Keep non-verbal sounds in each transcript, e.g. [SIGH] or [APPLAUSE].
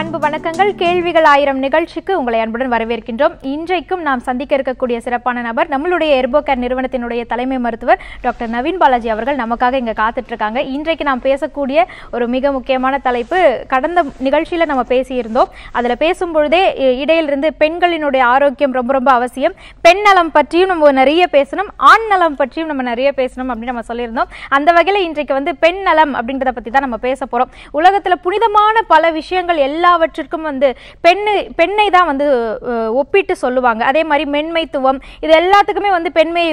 அன்பு வணக்கங்கள் கேள்விகள் ஆயிரம் நிகழ்ச்சிக்கு உங்களை அன்புடன் வரவேற்கின்றோம் இன்றைக்கும் நாம் சந்திக்க இருக்கக்கூடிய சிறப்பான நபர் நம்மளுடைய எர்போகேர் நிறுவனத்தினுடைய தலைமை மருத்துவர் டாக்டர் நவீன் பாலாஜி அவர்கள் நமக்காக இங்கே காத்துட்டு இருக்காங்க இன்றைக்கு நாம் பேசக்கூடிய ஒரு மிக முக்கியமான தலைப்பு கடந்த நிகழ்ச்சியில் நம்ம பேசியிருந்தோம் அதில் பேசும்பொழுதே இடையிலிருந்து பெண்களினுடைய ஆரோக்கியம் ரொம்ப ரொம்ப அவசியம் பெண் நலம் பற்றியும் நம்ம நிறைய பேசணும் ஆண் நலம் பற்றியும் நம்ம நிறைய பேசணும் அப்படின்னு நம்ம சொல்லியிருந்தோம் அந்த வகையில் இன்றைக்கு வந்து பெண் நலம் அப்படின்றத பற்றி தான் நம்ம பேச போகிறோம் உலகத்தில் புனிதமான பல விஷயங்கள் எல்லாம் எல்லாவற்றிற்கும் வந்து பெண்ணு பெண்ணை தான் வந்து ஒப்பிட்டு சொல்லுவாங்க அதே மாதிரி மென்மைத்துவம் இது எல்லாத்துக்குமே வந்து பெண்மை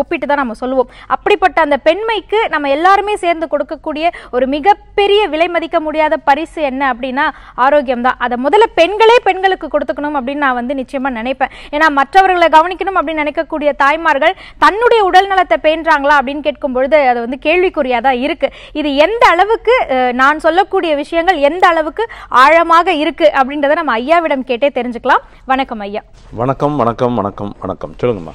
ஒப்பிட்டு தான் நம்ம சொல்லுவோம் அப்படிப்பட்ட அந்த பெண்மைக்கு நம்ம எல்லாருமே சேர்ந்து கொடுக்கக்கூடிய ஒரு மிகப்பெரிய விலை மதிக்க முடியாத பரிசு என்ன அப்படின்னா ஆரோக்கியம் தான் அதை முதல்ல பெண்களே பெண்களுக்கு கொடுத்துக்கணும் அப்படின்னு நான் வந்து நிச்சயமாக நினைப்பேன் ஏன்னா மற்றவர்களை கவனிக்கணும் அப்படின்னு நினைக்கக்கூடிய தாய்மார்கள் தன்னுடைய உடல் நலத்தை பேன்றாங்களா அப்படின்னு கேட்கும் பொழுது அது வந்து கேள்விக்குறியாக தான் இருக்கு இது எந்த அளவுக்கு நான் சொல்லக்கூடிய விஷயங்கள் எந்த அளவுக்கு ஆழமாக அதிகமாக இருக்கு அப்படின்றத நம்ம ஐயாவிடம் கேட்டே தெரிஞ்சுக்கலாம் வணக்கம் ஐயா வணக்கம் வணக்கம் வணக்கம் வணக்கம் சொல்லுங்கம்மா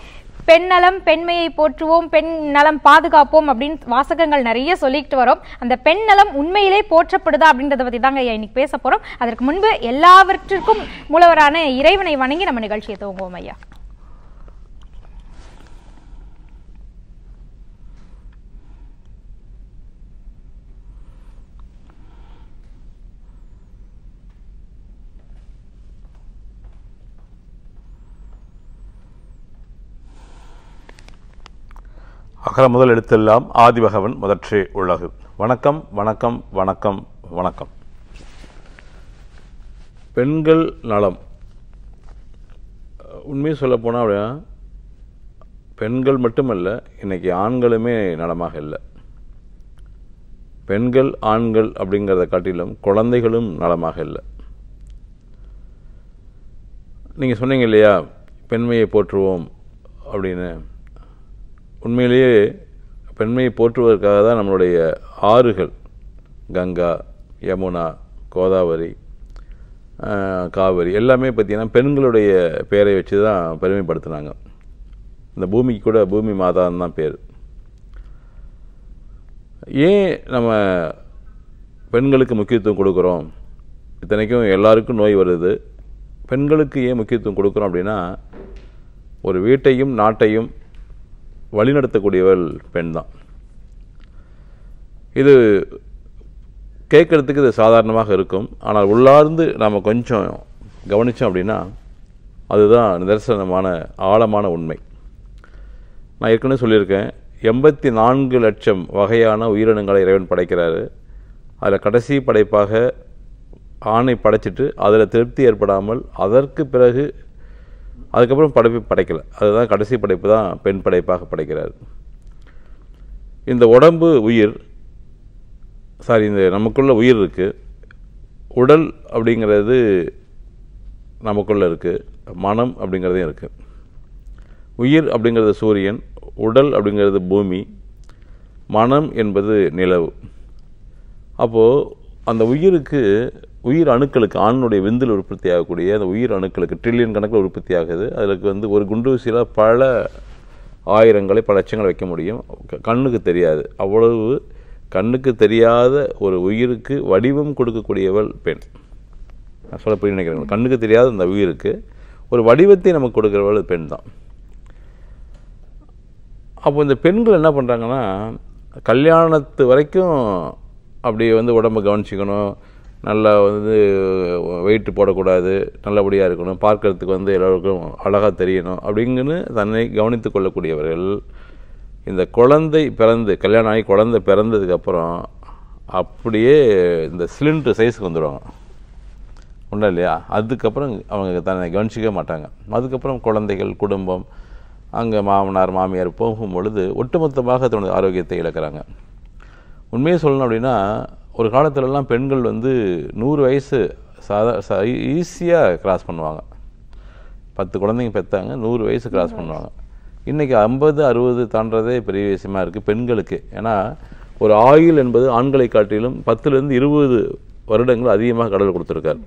பெண் நலம் பெண்மையை போற்றுவோம் பெண் நலம் பாதுகாப்போம் அப்படின்னு வாசகங்கள் நிறைய சொல்லிட்டு வரோம் அந்த பெண் நலம் உண்மையிலே போற்றப்படுதா அப்படின்றத பற்றி தாங்க ஐயா இன்னைக்கு பேச போகிறோம் அதற்கு முன்பு எல்லாவற்றிற்கும் மூலவரான இறைவனை வணங்கி நம்ம நிகழ்ச்சியை துவங்குவோம் ஐயா அகர முதல் எழுத்தெல்லாம் ஆதிபகவன் முதற்றே உலகு வணக்கம் வணக்கம் வணக்கம் வணக்கம் பெண்கள் நலம் உண்மையை சொல்லப்போனால் அப்படியா பெண்கள் மட்டுமல்ல இன்றைக்கி ஆண்களுமே நலமாக இல்லை பெண்கள் ஆண்கள் அப்படிங்கிறத காட்டிலும் குழந்தைகளும் நலமாக இல்லை நீங்கள் சொன்னீங்க இல்லையா பெண்மையை போற்றுவோம் அப்படின்னு உண்மையிலேயே பெண்மையை போற்றுவதற்காக தான் நம்மளுடைய ஆறுகள் கங்கா யமுனா கோதாவரி காவிரி எல்லாமே பார்த்திங்கன்னா பெண்களுடைய பேரை வச்சு தான் பெருமைப்படுத்தினாங்க இந்த பூமிக்கு கூட பூமி மாதான்னு தான் பேர் ஏன் நம்ம பெண்களுக்கு முக்கியத்துவம் கொடுக்குறோம் இத்தனைக்கும் எல்லாருக்கும் நோய் வருது பெண்களுக்கு ஏன் முக்கியத்துவம் கொடுக்குறோம் அப்படின்னா ஒரு வீட்டையும் நாட்டையும் வழிநடத்தக்கூடியவள் பெண் தான் இது கேட்குறதுக்கு இது சாதாரணமாக இருக்கும் ஆனால் உள்ளார்ந்து நாம் கொஞ்சம் கவனித்தோம் அப்படின்னா அதுதான் நிதர்சனமான ஆழமான உண்மை நான் ஏற்கனவே சொல்லியிருக்கேன் எண்பத்தி நான்கு லட்சம் வகையான உயிரினங்களை இறைவன் படைக்கிறாரு அதில் கடைசி படைப்பாக ஆணை படைச்சிட்டு அதில் திருப்தி ஏற்படாமல் அதற்கு பிறகு அதுக்கப்புறம் படைப்பு படைக்கலை அதுதான் கடைசி படைப்பு தான் பெண் படைப்பாக படைக்கிறார் இந்த உடம்பு உயிர் சாரி இந்த நமக்குள்ள உயிர் இருக்குது உடல் அப்படிங்கிறது நமக்குள்ளே இருக்குது மனம் அப்படிங்கிறதையும் இருக்குது உயிர் அப்படிங்கிறது சூரியன் உடல் அப்படிங்கிறது பூமி மனம் என்பது நிலவு அப்போது அந்த உயிருக்கு உயிர் அணுக்களுக்கு ஆணுடைய விந்தில் உற்பத்தி ஆகக்கூடிய அந்த உயிர் அணுக்களுக்கு ட்ரில்லியன் கணக்கில் உற்பத்தி ஆகுது அதுக்கு வந்து ஒரு குண்டூசியில் பல ஆயிரங்களை பல லட்சங்களை வைக்க முடியும் கண்ணுக்கு தெரியாது அவ்வளவு கண்ணுக்கு தெரியாத ஒரு உயிருக்கு வடிவம் கொடுக்கக்கூடியவள் பெண் நான் சொல்ல புரிய நினைக்கிறேன் கண்ணுக்கு தெரியாத அந்த உயிருக்கு ஒரு வடிவத்தை நமக்கு கொடுக்குறவள் பெண் தான் அப்போ இந்த பெண்கள் என்ன பண்ணுறாங்கன்னா கல்யாணத்து வரைக்கும் அப்படி வந்து உடம்பை கவனிச்சிக்கணும் நல்லா வந்து வெயிட்டு போடக்கூடாது நல்லபடியாக இருக்கணும் பார்க்குறதுக்கு வந்து எல்லோருக்கும் அழகாக தெரியணும் அப்படிங்கன்னு தன்னை கவனித்து கொள்ளக்கூடியவர்கள் இந்த குழந்தை பிறந்து கல்யாணம் ஆகி குழந்தை பிறந்ததுக்கப்புறம் அப்படியே இந்த சிலிண்டர் சைஸுக்கு வந்துடுவாங்க ஒன்றும் இல்லையா அதுக்கப்புறம் அவங்க தன்னை கவனிச்சிக்க மாட்டாங்க அதுக்கப்புறம் குழந்தைகள் குடும்பம் அங்கே மாமனார் மாமியார் போகும் பொழுது ஒட்டுமொத்தமாக தன்னுடைய ஆரோக்கியத்தை இழக்கிறாங்க உண்மையை சொல்லணும் அப்படின்னா ஒரு காலத்துலலாம் பெண்கள் வந்து நூறு வயசு சாதா ஈஸியாக கிராஸ் பண்ணுவாங்க பத்து குழந்தைங்க பெற்றாங்க நூறு வயசு கிராஸ் பண்ணுவாங்க இன்றைக்கி ஐம்பது அறுபது தாண்டதே பெரிய விஷயமா இருக்குது பெண்களுக்கு ஏன்னா ஒரு ஆயுள் என்பது ஆண்களை காட்டிலும் பத்துலேருந்து இருபது வருடங்கள் அதிகமாக கடவுள் கொடுத்துருக்காரு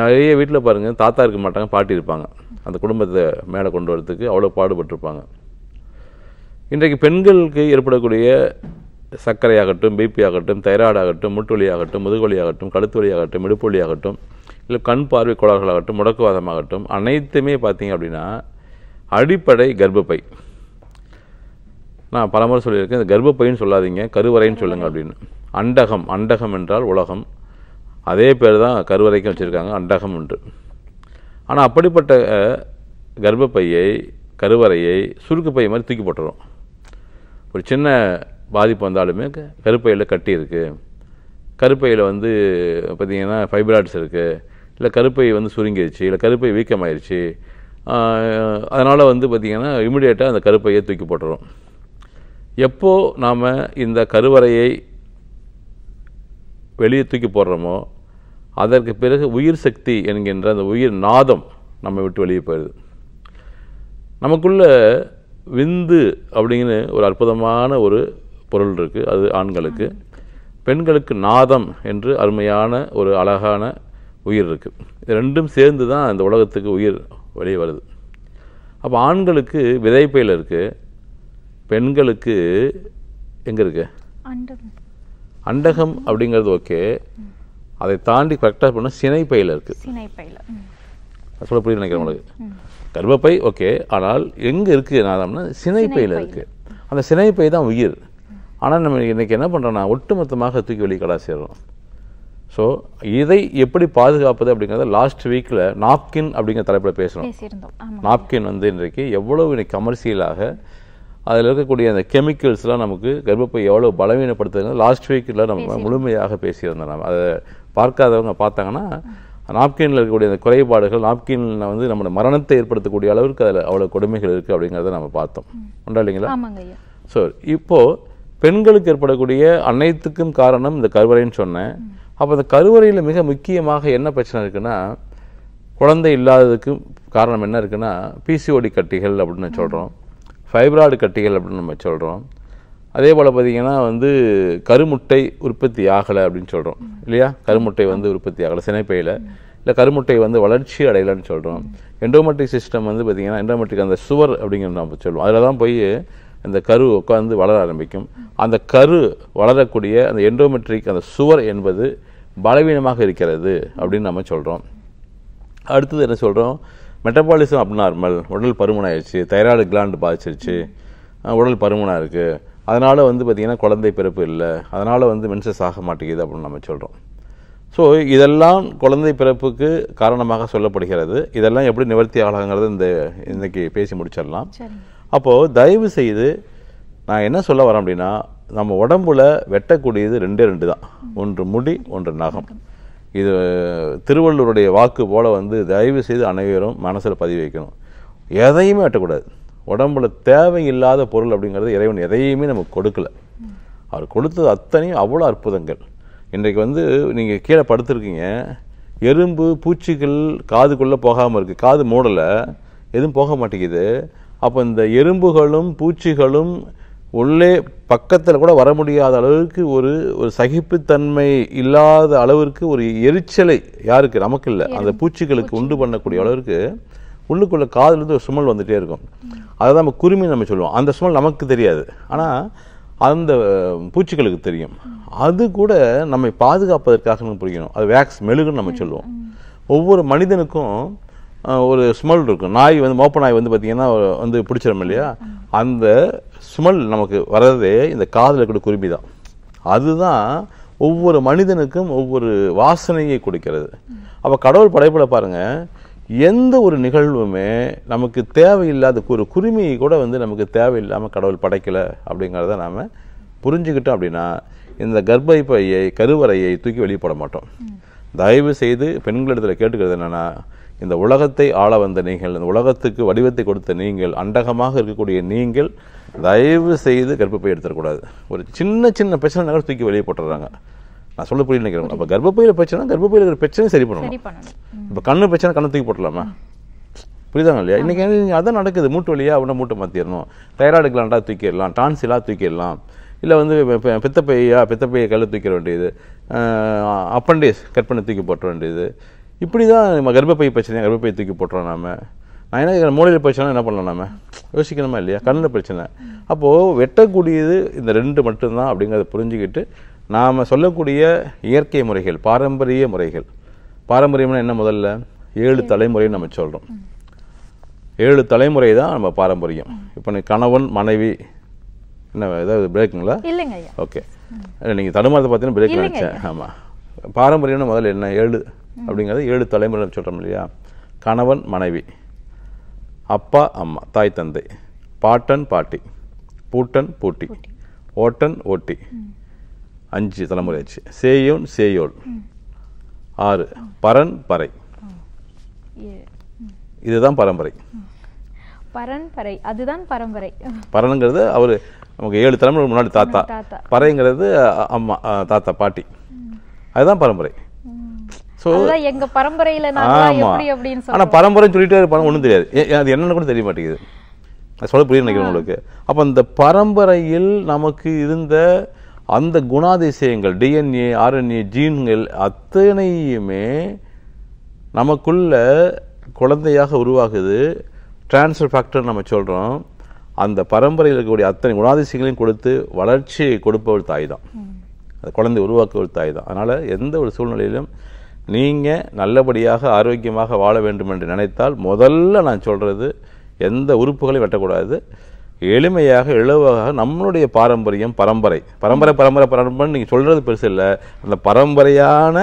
நிறைய வீட்டில் பாருங்கள் தாத்தா இருக்க மாட்டாங்க பாட்டி இருப்பாங்க அந்த குடும்பத்தை மேலே கொண்டு வரதுக்கு அவ்வளோ பாடுபட்டிருப்பாங்க இன்றைக்கு பெண்களுக்கு ஏற்படக்கூடிய சர்க்கரையாகட்டும் பிபி ஆகட்டும் தைராய்டு ஆகட்டும் ஆகட்டும் முதுகுவலியாகட்டும் கழுத்துவலியாகட்டும் ஆகட்டும் இல்லை கண் பார்வை கோளாறுகளாகட்டும் முடக்குவாதமாகட்டும் அனைத்துமே பார்த்தீங்க அப்படின்னா அடிப்படை கர்ப்பப்பை நான் பலமுறை சொல்லியிருக்கேன் இந்த கர்ப்பப்பைன்னு சொல்லாதீங்க கருவறைன்னு சொல்லுங்கள் அப்படின்னு அண்டகம் அண்டகம் என்றால் உலகம் அதே பேர் தான் கருவறைக்கும் வச்சுருக்காங்க அண்டகம் என்று ஆனால் அப்படிப்பட்ட கர்ப்பப்பையை கருவறையை சுருக்குப்பை மாதிரி தூக்கி போட்டுரும் ஒரு சின்ன பாதிப்பு வந்தாலுமே கருப்பையில் கட்டி இருக்குது கருப்பையில் வந்து பார்த்திங்கன்னா ஃபைப்ராய்ட்ஸ் இருக்குது இல்லை கருப்பை வந்து சுருங்கிடுச்சு இல்லை கருப்பை வீக்கமாயிருச்சு அதனால் வந்து பார்த்திங்கன்னா இமிடியேட்டாக அந்த கருப்பையை தூக்கி போட்டுரும் எப்போது நாம் இந்த கருவறையை வெளியே தூக்கி போடுறோமோ அதற்கு பிறகு உயிர் சக்தி என்கின்ற அந்த உயிர் நாதம் நம்ம விட்டு வெளியே போயிடுது நமக்குள்ள விந்து அப்படிங்கு ஒரு அற்புதமான ஒரு பொருள் இருக்குது அது ஆண்களுக்கு பெண்களுக்கு நாதம் என்று அருமையான ஒரு அழகான உயிர் இருக்குது இது ரெண்டும் சேர்ந்து தான் இந்த உலகத்துக்கு உயிர் வெளியே வருது அப்போ ஆண்களுக்கு விதைப்பையில் இருக்குது பெண்களுக்கு எங்கே இருக்கு அண்டகம் அப்படிங்கிறது ஓகே அதை தாண்டி கரெக்டாக பண்ண சினைப்பையில் இருக்குது சொல்ல புரியுது நினைக்கிறேன் உங்களுக்கு கர்ப்பப்பை ஓகே ஆனால் எங்கே இருக்குது நாதம்னா சினைப்பையில் இருக்குது அந்த சினைப்பை தான் உயிர் ஆனால் நம்ம இன்றைக்கி என்ன பண்ணுறோன்னா ஒட்டுமொத்தமாக தூக்கி வெளிக்கடாக சேர்றோம் ஸோ இதை எப்படி பாதுகாப்பது அப்படிங்கிறத லாஸ்ட் வீக்கில் நாப்கின் அப்படிங்கிற தலைப்பில் பேசுகிறோம் நாப்கின் வந்து இன்றைக்கு எவ்வளோ இன்றைக்கி கமர்ஷியலாக அதில் இருக்கக்கூடிய அந்த கெமிக்கல்ஸ்லாம் நமக்கு கர்ப்பப்பை எவ்வளோ பலவீனப்படுத்துறது லாஸ்ட் வீக்கில் நம்ம முழுமையாக பேசியிருந்தோம் நம்ம அதை பார்க்காதவங்க பார்த்தாங்கன்னா நாப்கினில் இருக்கக்கூடிய அந்த குறைபாடுகள் நாப்கின்ல வந்து நம்மளோட மரணத்தை ஏற்படுத்தக்கூடிய அளவுக்கு அதில் அவ்வளோ கொடுமைகள் இருக்குது அப்படிங்கிறத நம்ம பார்த்தோம் உண்டா இல்லைங்களா ஸோ இப்போது பெண்களுக்கு ஏற்படக்கூடிய அனைத்துக்கும் காரணம் இந்த கருவறைன்னு சொன்னேன் அப்போ அந்த கருவறையில் மிக முக்கியமாக என்ன பிரச்சனை இருக்குன்னா குழந்தை இல்லாததுக்கு காரணம் என்ன இருக்குன்னா பிசிஓடி கட்டிகள் அப்படின்னு சொல்கிறோம் ஃபைப்ராய்டு கட்டிகள் அப்படின்னு நம்ம சொல்கிறோம் அதே போல் பார்த்திங்கன்னா வந்து கருமுட்டை உற்பத்தி ஆகலை அப்படின்னு சொல்கிறோம் இல்லையா கருமுட்டை வந்து உற்பத்தி ஆகலை சினைப்பையில் இல்லை கருமுட்டை வந்து வளர்ச்சி அடையலைன்னு சொல்கிறோம் எண்டோமெட்ரிக் சிஸ்டம் வந்து பார்த்திங்கன்னா எண்டோமெட்ரிக் அந்த சுவர் அப்படிங்கிற நம்ம சொல்லுவோம் அதில் தான் போய் அந்த கரு உட்காந்து வளர ஆரம்பிக்கும் அந்த கரு வளரக்கூடிய அந்த எண்டோமெட்ரிக் அந்த சுவர் என்பது பலவீனமாக இருக்கிறது அப்படின்னு நம்ம சொல்கிறோம் அடுத்தது என்ன சொல்கிறோம் மெட்டபாலிசம் அப்னார்மல் உடல் பருமனாயிடுச்சு தைராய்டு கிளாண்டு பாதிச்சிருச்சு உடல் பருமனாக இருக்குது அதனால் வந்து பார்த்திங்கன்னா குழந்தை பிறப்பு இல்லை அதனால் வந்து மென்சஸ் ஆக மாட்டேங்குது அப்படின்னு நம்ம சொல்கிறோம் ஸோ இதெல்லாம் குழந்தை பிறப்புக்கு காரணமாக சொல்லப்படுகிறது இதெல்லாம் எப்படி நிவர்த்தி ஆகலாங்கிறது இந்த இன்றைக்கி பேசி முடிச்சிடலாம் அப்போது தயவு செய்து நான் என்ன சொல்ல வரேன் அப்படின்னா நம்ம உடம்புல வெட்டக்கூடியது ரெண்டே ரெண்டு தான் ஒன்று முடி ஒன்று நகம் இது திருவள்ளுவருடைய வாக்கு போல் வந்து தயவு செய்து அனைவரும் மனசில் பதிவு வைக்கணும் எதையுமே வெட்டக்கூடாது உடம்புல தேவையில்லாத பொருள் அப்படிங்கிறது இறைவன் எதையுமே நமக்கு கொடுக்கல அவர் கொடுத்தது அத்தனையும் அவ்வளோ அற்புதங்கள் இன்றைக்கு வந்து நீங்கள் கீழே படுத்துருக்கீங்க எறும்பு பூச்சிகள் காதுக்குள்ளே போகாமல் இருக்குது காது மூடலை எதுவும் போக மாட்டேங்குது அப்போ இந்த எறும்புகளும் பூச்சிகளும் உள்ளே பக்கத்தில் கூட வர முடியாத அளவுக்கு ஒரு ஒரு சகிப்புத்தன்மை இல்லாத அளவிற்கு ஒரு எரிச்சலை யாருக்கு நமக்கு இல்லை அந்த பூச்சிகளுக்கு உண்டு பண்ணக்கூடிய அளவிற்கு உள்ளுக்குள்ளே காதுலேருந்து ஒரு சுமல் வந்துகிட்டே இருக்கும் அதை தான் நம்ம குருமி நம்ம சொல்லுவோம் அந்த சுமல் நமக்கு தெரியாது ஆனால் அந்த பூச்சிகளுக்கு தெரியும் அது கூட நம்மை பாதுகாப்பதற்காக நம்ம புரியணும் அது வேக்ஸ் மெழுகுன்னு நம்ம சொல்லுவோம் ஒவ்வொரு மனிதனுக்கும் ஒரு ஸ்மெல் இருக்கும் நாய் வந்து மோப்ப நாய் வந்து பார்த்திங்கன்னா வந்து பிடிச்சிடும் இல்லையா அந்த ஸ்மெல் நமக்கு வர்றதே இந்த காதில் இருக்கிற குருமி தான் அதுதான் ஒவ்வொரு மனிதனுக்கும் ஒவ்வொரு வாசனையை கொடுக்கிறது அப்போ கடவுள் படைப்பில் பாருங்கள் எந்த ஒரு நிகழ்வுமே நமக்கு தேவையில்லாத ஒரு குருமியை கூட வந்து நமக்கு தேவையில்லாமல் கடவுள் படைக்கலை அப்படிங்கிறத நாம் புரிஞ்சுக்கிட்டோம் அப்படின்னா இந்த கர்ப்பைப்பையை கருவறையை தூக்கி வெளியே போட மாட்டோம் தயவு செய்து பெண்களிடத்தில் கேட்டுக்கிறது என்னென்னா இந்த உலகத்தை ஆள வந்த நீங்கள் இந்த உலகத்துக்கு வடிவத்தை கொடுத்த நீங்கள் அண்டகமாக இருக்கக்கூடிய நீங்கள் தயவு செய்து கர்ப்பப்பை எடுத்துடக்கூடாது ஒரு சின்ன சின்ன பிரச்சனை நகர் தூக்கி வெளியே போட்டுடுறாங்க நான் சொல்ல புரியல நினைக்கிறேன் அப்போ கர்ப்பப்பையில் பிரச்சனை கர்ப்பப்பையில் இருக்கிற பிரச்சனை சரி பண்ணணும் இப்போ கண்ணு பிரச்சனை கண்ணை தூக்கி போட்டலாமா புரியுதாங்க இல்லையா இன்னைக்கு அதான் நடக்குது மூட்டு வழியா அவனை மூட்டை மாற்றிடணும் தைராய்டுக்கலாம்டா தூக்கிடலாம் டான்ஸிலாக தூக்கிடலாம் இல்லை வந்து பித்தப்பையா பித்தப்பையை கல் தூக்க வேண்டியது அப்பண்டிஸ் கட் பண்ணி தூக்கி போட்ட வேண்டியது இப்படி தான் நம்ம கர்ப்பப்பை பிரச்சனை கர்ப்பப்பை தூக்கி போட்டுறோம் நாம நான் என்ன மூளையில் பிரச்சனை என்ன பண்ணலாம் நாம யோசிக்கணுமா இல்லையா கண்ணில் பிரச்சனை அப்போது வெட்டக்கூடியது இந்த ரெண்டு மட்டும்தான் அப்படிங்கிறத புரிஞ்சுக்கிட்டு நாம் சொல்லக்கூடிய இயற்கை முறைகள் பாரம்பரிய முறைகள் பாரம்பரியம்னா என்ன முதல்ல ஏழு தலைமுறைன்னு நம்ம சொல்கிறோம் ஏழு தலைமுறை தான் நம்ம பாரம்பரியம் இப்போ நீ கணவன் மனைவி என்ன ஏதாவது பிரேக்குங்களா ஓகே நீங்கள் தடுமாறத்தை பார்த்தீங்கன்னா பிரேக் நினச்சேன் ஆமாம் பாரம்பரியம்னு முதல்ல என்ன ஏழு அப்படிங்கிறது ஏழு தலைமுறை சொல்கிறோம் இல்லையா கணவன் மனைவி அப்பா அம்மா தாய் தந்தை பாட்டன் பாட்டி பூட்டன் பூட்டி ஓட்டன் ஓட்டி அஞ்சு தலைமுறை ஆச்சு சேயோன் சேயோல் ஆறு பரன் பறை இதுதான் பரம்பரை பறை அதுதான் பரம்பரை பரனுங்கிறது அவர் நமக்கு ஏழு தலைமுறை முன்னாடி தாத்தா பறைங்கிறது அம்மா தாத்தா பாட்டி அதுதான் பரம்பரை ஸோ எங்க பரம்பரையில் ஆமாம் ஆனால் பரம்பரை சொல்லிட்டு பணம் ஒன்றும் தெரியாது அது என்னன்னு கூட தெரிய மாட்டேங்குது சொல்ல புரிய நினைக்கிறேன் உங்களுக்கு அப்போ இந்த பரம்பரையில் நமக்கு இருந்த அந்த குணாதிசயங்கள் டிஎன்ஏ ஆர்என்ஏ ஜீன்கள் அத்தனையுமே நமக்குள்ள குழந்தையாக உருவாகுது டிரான்ஸ்ஃபர் ஃபேக்டர் நம்ம சொல்கிறோம் அந்த பரம்பரையில் இருக்கக்கூடிய அத்தனை குணாதிசயங்களையும் கொடுத்து வளர்ச்சியை ஒரு தாய் தான் அந்த குழந்தை உருவாக்குவர் தாய் தான் அதனால் எந்த ஒரு சூழ்நிலையிலும் நீங்கள் நல்லபடியாக ஆரோக்கியமாக வாழ வேண்டும் என்று நினைத்தால் முதல்ல நான் சொல்கிறது எந்த உறுப்புகளையும் வெட்டக்கூடாது எளிமையாக இழவாக நம்மளுடைய பாரம்பரியம் பரம்பரை பரம்பரை பரம்பரை பரம்பரை நீங்கள் சொல்கிறது பெருசு இல்லை அந்த பரம்பரையான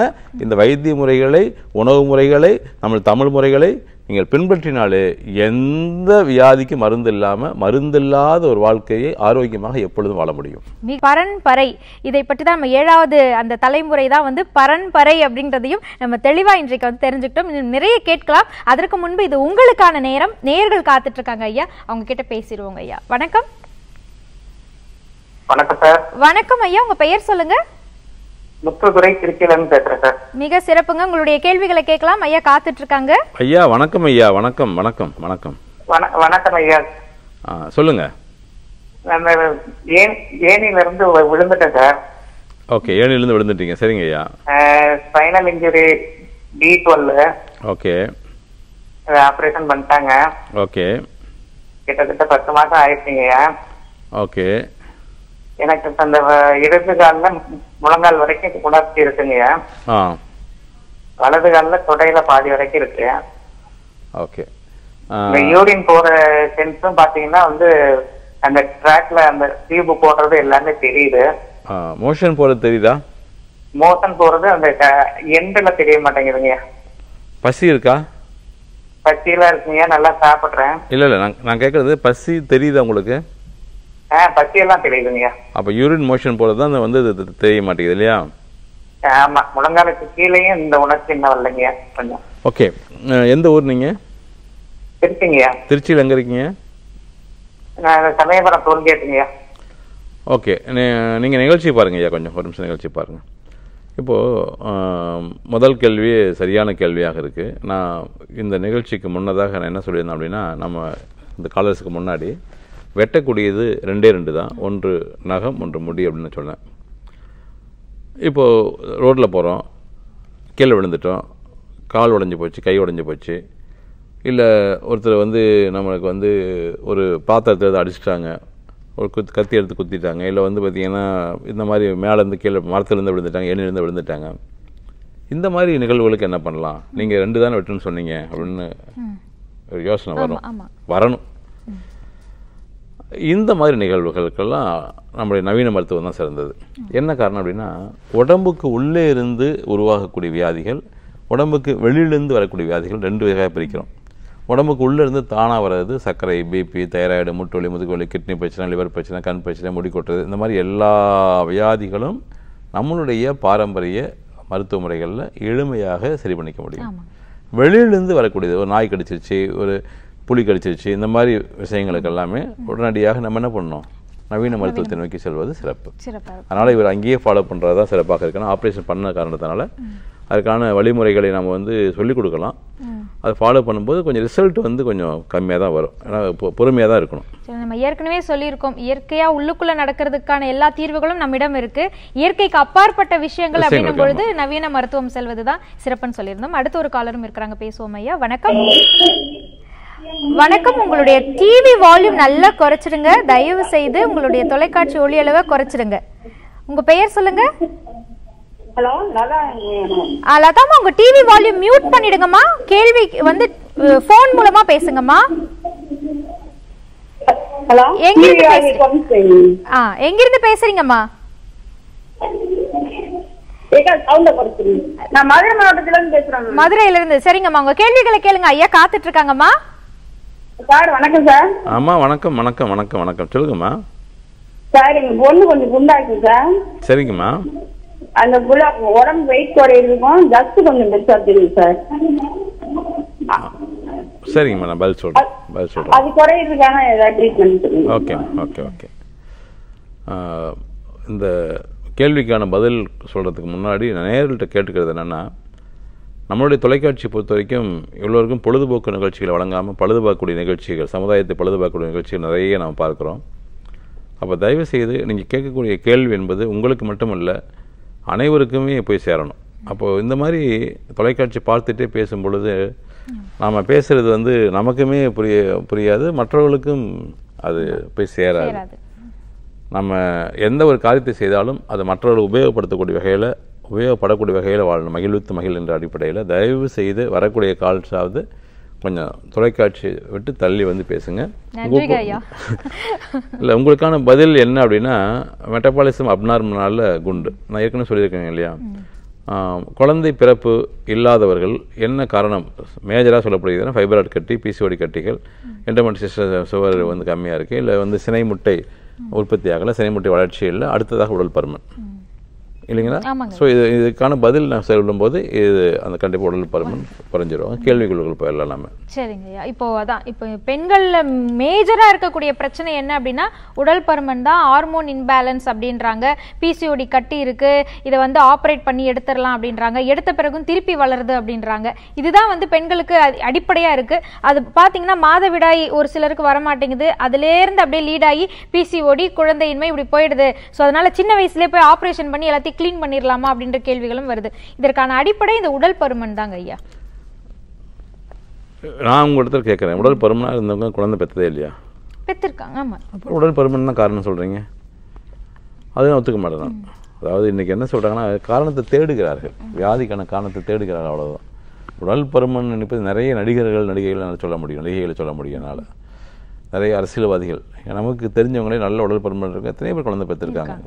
இந்த வைத்திய முறைகளை உணவு முறைகளை நம்ம தமிழ் முறைகளை நீங்கள் பின்பற்றினாலே எந்த வியாதிக்கு மருந்து இல்லாம மருந்து இல்லாத ஒரு வாழ்க்கையை ஆரோக்கியமாக எப்பொழுதும் வாழ முடியும் பரன்பரை இதை பற்றி தான் நம்ம ஏழாவது அந்த தலைமுறை தான் வந்து பரன்பரை அப்படின்றதையும் நம்ம தெளிவா இன்றைக்கு வந்து தெரிஞ்சுக்கிட்டோம் நிறைய கேட்கலாம் அதற்கு முன்பு இது உங்களுக்கான நேரம் நேர்கள் காத்துட்டு இருக்காங்க ஐயா அவங்க கிட்ட பேசிடுவோங்க ஐயா வணக்கம் வணக்கம் சார் வணக்கம் ஐயா உங்க பெயர் சொல்லுங்க முத்துதுரை திருச்சிலன் பேசுறேன் சார் மிக சிறப்புங்க உங்களுடைய கேள்விகளை கேட்கலாம் ஐயா காத்துட்டு இருக்காங்க ஐயா வணக்கம் ஐயா வணக்கம் வணக்கம் வணக்கம் வணக்கம் ஐயா சொல்லுங்க ஏனில இருந்து விழுந்துட்டேன் சார் ஓகே ஏனில இருந்து விழுந்துட்டீங்க சரிங்க ஐயா spinal injury D twelve okay operation பண்ணிட்டாங்க ஓகே கிட்டத்தட்ட பத்து மாசம் ஆயிடுச்சுங்க ஐயா ஓகே எனக்கு இப்ப அந்த இடது கால்ல முழங்கால் வரைக்கும் உணர்ச்சி இருக்குங்க வலது கால்ல தொடையில பாதி வரைக்கும் இருக்கு ஓகே இந்த யூரின் போற சென்ஸும் பாத்தீங்கன்னா வந்து அந்த ட்ராக்ல அந்த டியூப் போடுறது எல்லாமே தெரியுது மோஷன் போறது தெரியுதா மோஷன் போறது அந்த எண்ட்ல தெரிய மாட்டேங்குதுங்க பசி இருக்கா பசியெல்லாம் இருக்குங்க நல்லா சாப்பிடுறேன் இல்ல இல்ல நான் கேக்குறது பசி தெரியுதா உங்களுக்கு பசியெல்லாம் தெரியுதுங்க அப்ப யூரின் மோஷன் போல தான் வந்து தெரிய மாட்டேங்குது இல்லையா ஆமா முழங்காலுக்கு கீழேயும் இந்த உணர்ச்சி என்ன வரலைங்க கொஞ்சம் ஓகே எந்த ஊர் நீங்க திருச்சிங்கய்யா திருச்சியில் எங்க இருக்கீங்க சமயபுரம் டோல் கேட்டுங்கய்யா ஓகே நீங்க நிகழ்ச்சி பாருங்க ஐயா கொஞ்சம் ஒரு நிமிஷம் நிகழ்ச்சி பாருங்க இப்போது முதல் கேள்வி சரியான கேள்வியாக இருக்குது நான் இந்த நிகழ்ச்சிக்கு முன்னதாக நான் என்ன சொல்லியிருந்தேன் அப்படின்னா நம்ம இந்த காலர்ஸுக்கு முன்னாடி வெட்டக்கூடியது ரெண்டே ரெண்டு தான் ஒன்று நகம் ஒன்று முடி அப்படின்னு சொன்னேன் இப்போது ரோட்டில் போகிறோம் கீழே விழுந்துட்டோம் கால் உடஞ்சி போச்சு கை உடஞ்சி போச்சு இல்லை ஒருத்தர் வந்து நம்மளுக்கு வந்து ஒரு பாத்திரத்தை எதாவது அடிச்சிட்டாங்க ஒரு குத் கத்தி எடுத்து குத்திட்டாங்க இல்லை வந்து பார்த்திங்கன்னா இந்த மாதிரி மேலேருந்து கீழே மரத்துலேருந்து விழுந்துட்டாங்க எண்ணிலேருந்து விழுந்துட்டாங்க இந்த மாதிரி நிகழ்வுகளுக்கு என்ன பண்ணலாம் நீங்கள் ரெண்டு தானே வெட்டுன்னு சொன்னீங்க அப்படின்னு ஒரு யோசனை வரும் வரணும் இந்த மாதிரி நிகழ்வுகளுக்கெல்லாம் நம்முடைய நவீன மருத்துவம் தான் சிறந்தது என்ன காரணம் அப்படின்னா உடம்புக்கு உள்ளே இருந்து உருவாகக்கூடிய வியாதிகள் உடம்புக்கு வெளியிலிருந்து வரக்கூடிய வியாதிகள் ரெண்டு வகையாக பிரிக்கிறோம் உடம்புக்கு உள்ளேருந்து தானாக வர்றது சர்க்கரை பிபி தைராய்டு முட்டுவலி முதுகுவலி கிட்னி பிரச்சனை லிவர் பிரச்சனை கண் பிரச்சனை முடி கொட்டுறது இந்த மாதிரி எல்லா வியாதிகளும் நம்மளுடைய பாரம்பரிய மருத்துவ முறைகளில் எளிமையாக சரி பண்ணிக்க முடியும் வெளியிலிருந்து வரக்கூடியது ஒரு நாய் கடிச்சிருச்சு ஒரு புளி கடிச்சிருச்சு இந்த மாதிரி விஷயங்களுக்கு எல்லாமே உடனடியாக நம்ம என்ன பண்ணோம் நவீன மருத்துவத்தை நோக்கி செல்வது சிறப்பு அதனால் இவர் அங்கேயே ஃபாலோ பண்ணுறது தான் சிறப்பாக இருக்கணும் ஆப்ரேஷன் பண்ண காரணத்தினால அதுக்கான வழிமுறைகளை நம்ம வந்து சொல்லிக் கொடுக்கலாம் அதை ஃபாலோ பண்ணும்போது கொஞ்சம் ரிசல்ட் வந்து கொஞ்சம் கம்மியாக தான் வரும் ஏன்னா பொறுமையாக தான் இருக்கணும் சரி நம்ம ஏற்கனவே சொல்லியிருக்கோம் இயற்கையாக உள்ளுக்குள்ளே நடக்கிறதுக்கான எல்லா தீர்வுகளும் நம்மிடம் இருக்குது இயற்கைக்கு அப்பாற்பட்ட விஷயங்கள் அப்படின்னும் பொழுது நவீன மருத்துவம் செல்வது தான் சிறப்புன்னு சொல்லியிருந்தோம் அடுத்த ஒரு காலரும் இருக்கிறாங்க பேசுவோம் ஐயா வணக்கம் வணக்கம் உங்களுடைய டிவி வால்யூம் நல்லா குறைச்சிடுங்க தயவு செய்து உங்களுடைய தொலைக்காட்சி ஒளி அளவை குறைச்சிடுங்க உங்க பெயர் சொல்லுங்க ஹலோ லதாமா உங்க டிவி வால்யூம் மியூட் பண்ணிடுங்கம்மா கேள்வி வந்து போன் மூலமா பேசுங்கம்மா ஹலோ எங்கிருந்து பேசுறீங்கம்மா மதுரை மாவட்டத்துல இருந்து பேசுறேன் மதுரையில இருந்து சரிங்கம்மா உங்க கேள்விகளை கேளுங்க ஐயா காத்துட்டு இருக்காங்கம்மா சார் வணக்கம் சார் ஆமா வணக்கம் வணக்கம் வணக்கம் வணக்கம் சொல்லுங்கம்மா சார் எங்க பொண்ணு கொஞ்சம் குண்டாக்கு சார் சரிங்கம்மா அந்த புள்ள உடம்பு வெயிட் குறையிருக்கும் ஜஸ்ட் கொஞ்சம் பெருசா தெரியும் சார் சரிங்க மேடம் பதில் சொல்றேன் பதில் சொல்றேன் அது குறையிறதுக்கான ஏதாவது ட்ரீட்மெண்ட் ஓகே ஓகே ஓகே இந்த கேள்விக்கான பதில் சொல்கிறதுக்கு முன்னாடி நான் நேர்கள்ட்ட கேட்டுக்கிறது என்னென்னா நம்மளுடைய தொலைக்காட்சி பொறுத்த வரைக்கும் எல்லோருக்கும் பொழுதுபோக்கு நிகழ்ச்சிகளை வழங்காமல் பழுதுபார்க்கக்கூடிய நிகழ்ச்சிகள் சமுதாயத்தை பழுதுபார்க்கக்கூடிய நிகழ்ச்சிகள் நிறைய நாம் பார்க்குறோம் அப்போ தயவுசெய்து நீங்கள் கேட்கக்கூடிய கேள்வி என்பது உங்களுக்கு மட்டுமல்ல அனைவருக்குமே போய் சேரணும் அப்போது இந்த மாதிரி தொலைக்காட்சி பார்த்துட்டே பேசும் பொழுது நாம் பேசுகிறது வந்து நமக்குமே புரிய புரியாது மற்றவர்களுக்கும் அது போய் சேராது நம்ம எந்த ஒரு காரியத்தை செய்தாலும் அது மற்றவர்கள் உபயோகப்படுத்தக்கூடிய வகையில் உபயோகப்படக்கூடிய வகையில் வாழணும் மகிழ்வித்து மகிழ் என்ற அடிப்படையில் தயவு செய்து வரக்கூடிய கால்ஸாவது கொஞ்சம் தொலைக்காட்சி விட்டு தள்ளி வந்து பேசுங்க இல்லை உங்களுக்கான பதில் என்ன அப்படின்னா மெட்டபாலிசம் அப்னார்மனால குண்டு நான் ஏற்கனவே சொல்லியிருக்கேன் இல்லையா குழந்தை பிறப்பு இல்லாதவர்கள் என்ன காரணம் மேஜராக சொல்லப்படுகிறதுனா ஃபைபராய்டு கட்டி பிசிஓடி கட்டிகள் என்டமெண்ட் சிஸ்டர் சுவர் வந்து கம்மியாக இருக்குது இல்லை வந்து சினை முட்டை உற்பத்தி ஆகலை சினை முட்டை வளர்ச்சி இல்லை அடுத்ததாக உடல் பருமன் இல்லைங்களா ஸோ இது இதுக்கான பதில் நான் சொல்லும்போது இது அந்த கண்டிப்பாக உடல் பருமன் குறைஞ்சிரும் கேள்விகளுக்கு போயிடலாம் நம்ம சரிங்கய்யா இப்போ அதான் இப்போ பெண்களில் மேஜராக இருக்கக்கூடிய பிரச்சனை என்ன அப்படின்னா உடல் பருமன் தான் ஹார்மோன் இன்பேலன்ஸ் அப்படின்றாங்க பிசிஓடி கட்டி இருக்கு இதை வந்து ஆப்ரேட் பண்ணி எடுத்துடலாம் அப்படின்றாங்க எடுத்த பிறகும் திருப்பி வளருது அப்படின்றாங்க இதுதான் வந்து பெண்களுக்கு அடிப்படையாக இருக்கு அது பார்த்தீங்கன்னா மாதவிடாய் ஒரு சிலருக்கு வரமாட்டேங்குது அதுலேருந்து அப்படியே லீட் ஆகி பிசிஓடி குழந்தையின்மை இப்படி போயிடுது ஸோ அதனால சின்ன வயசுலேயே போய் ஆப்ரேஷன் பண்ணி எல்லாத்தையும் கிளீன் பண்ணிடலாமா அப்படின்ற கேள்விகளும் வருது இதற்கான அடிப்படை இந்த உடல் பருமன் தாங்க ஐயா நான் உங்கள்கிட்ட கேட்குறேன் உடல் பருமனாக இருந்தவங்க குழந்தை பெற்றதே இல்லையா பெற்றிருக்காங்க ஆமாம் அப்புறம் உடல் பருமன் தான் காரணம் சொல்கிறீங்க அது நான் ஒத்துக்க மாட்டேன் அதாவது இன்றைக்கி என்ன சொல்கிறாங்கன்னா காரணத்தை தேடுகிறார்கள் வியாதிக்கான காரணத்தை தேடுகிறார்கள் அவ்வளோதான் உடல் பருமன் நினைப்பது நிறைய நடிகர்கள் நடிகைகள் சொல்ல முடியும் நடிகைகளை சொல்ல முடியும் என்னால் நிறைய அரசியல்வாதிகள் நமக்கு தெரிஞ்சவங்களே நல்ல உடல் பருமன் இருக்க எத்தனை பேர் குழந்தை பெற்றிருக்காங்க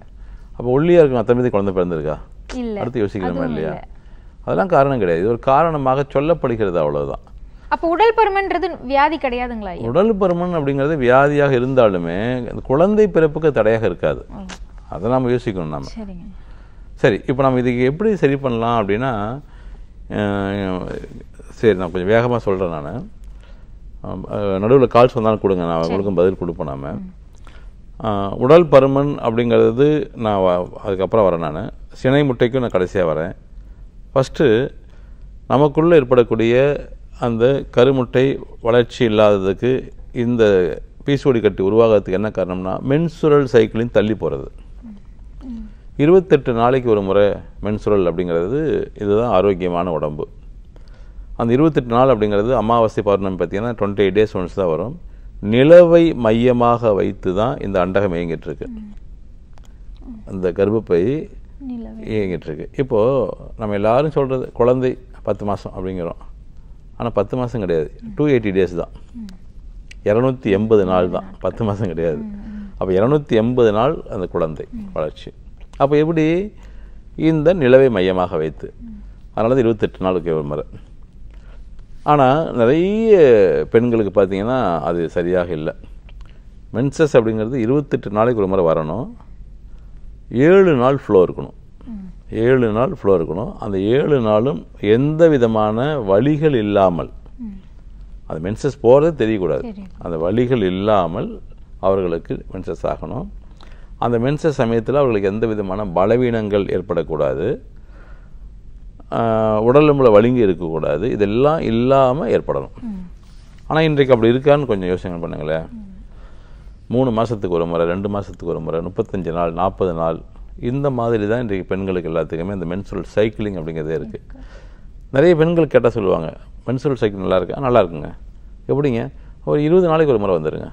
அப்போ ஒல்லியாக இருக்கும் அத்தனை மீது குழந்தை பிறந்திருக்கா அடுத்து யோசிக்கிறோமா இல்லையா அதெல்லாம் காரணம் கிடையாது இது ஒரு காரணமாக சொல்லப்படுகிறது அவ்வளோதான் அப்போ உடல் பருமன்றது வியாதி கிடையாதுங்களா உடல் பருமன் அப்படிங்கிறது வியாதியாக இருந்தாலுமே குழந்தை பிறப்புக்கு தடையாக இருக்காது அதை நம்ம யோசிக்கணும் நம்ம சரி இப்போ நம்ம இதுக்கு எப்படி சரி பண்ணலாம் அப்படின்னா சரி நான் கொஞ்சம் வேகமாக சொல்கிறேன் நான் நடுவில் கால்ஸ் வந்தாலும் கொடுங்க நான் அவங்களுக்கும் பதில் கொடுப்போம் நாம உடல் பருமன் அப்படிங்கிறது நான் அதுக்கப்புறம் வரேன் நான் சினை முட்டைக்கும் நான் கடைசியாக வரேன் ஃபஸ்ட்டு நமக்குள்ளே ஏற்படக்கூடிய அந்த கருமுட்டை வளர்ச்சி இல்லாததுக்கு இந்த பிசிஓடி கட்டி உருவாகிறதுக்கு என்ன காரணம்னா மென்சுரல் சைக்கிளின் தள்ளி போகிறது இருபத்தெட்டு நாளைக்கு ஒரு முறை மென்சுரல் அப்படிங்கிறது இதுதான் ஆரோக்கியமான உடம்பு அந்த இருபத்தெட்டு நாள் அப்படிங்கிறது அமாவாசை பௌர்ணமி பார்த்திங்கன்னா டுவெண்ட்டி எயிட் டேஸ் ஒன்ஸ் தான் வரும் நிலவை மையமாக வைத்து தான் இந்த அண்டகம் இயங்கிட்டுருக்கு அந்த கர்ப்பப்பை இயங்கிட்டுருக்கு இப்போது நம்ம எல்லாரும் சொல்கிறது குழந்தை பத்து மாதம் அப்படிங்கிறோம் ஆனால் பத்து மாதம் கிடையாது டூ எயிட்டி டேஸ் தான் இரநூத்தி எண்பது நாள் தான் பத்து மாதம் கிடையாது அப்போ இரநூத்தி எண்பது நாள் அந்த குழந்தை வளர்ச்சி அப்போ எப்படி இந்த நிலவை மையமாக வைத்து அதனால தான் இருபத்தெட்டு நாளுக்கு முறை ஆனால் நிறைய பெண்களுக்கு பார்த்திங்கன்னா அது சரியாக இல்லை மென்சஸ் அப்படிங்கிறது இருபத்தெட்டு நாளைக்கு ஒரு முறை வரணும் ஏழு நாள் ஃப்ளோ இருக்கணும் ஏழு நாள் ஃப்ளோ இருக்கணும் அந்த ஏழு நாளும் எந்த விதமான வழிகள் இல்லாமல் அந்த மென்சஸ் போகிறது தெரியக்கூடாது அந்த வழிகள் இல்லாமல் அவர்களுக்கு மென்சஸ் ஆகணும் அந்த மென்சஸ் சமயத்தில் அவர்களுக்கு எந்த விதமான பலவீனங்கள் ஏற்படக்கூடாது உடலும்புல வலிங்கி இருக்கக்கூடாது இதெல்லாம் இல்லாமல் ஏற்படணும் ஆனால் இன்றைக்கு அப்படி இருக்கான்னு கொஞ்சம் யோசனை பண்ணுங்களேன் மூணு மாதத்துக்கு ஒரு முறை ரெண்டு மாதத்துக்கு ஒரு முறை முப்பத்தஞ்சு நாள் நாற்பது நாள் இந்த மாதிரி தான் இன்றைக்கு பெண்களுக்கு எல்லாத்துக்குமே இந்த மென்சுரல் சைக்கிளிங் அப்படிங்கிறதே இருக்குது நிறைய பெண்கள் கேட்டால் சொல்லுவாங்க மென்சுரல் சைக்கிள் நல்லா இருக்கா நல்லா இருக்குங்க எப்படிங்க ஒரு இருபது நாளைக்கு ஒரு முறை வந்துடுங்க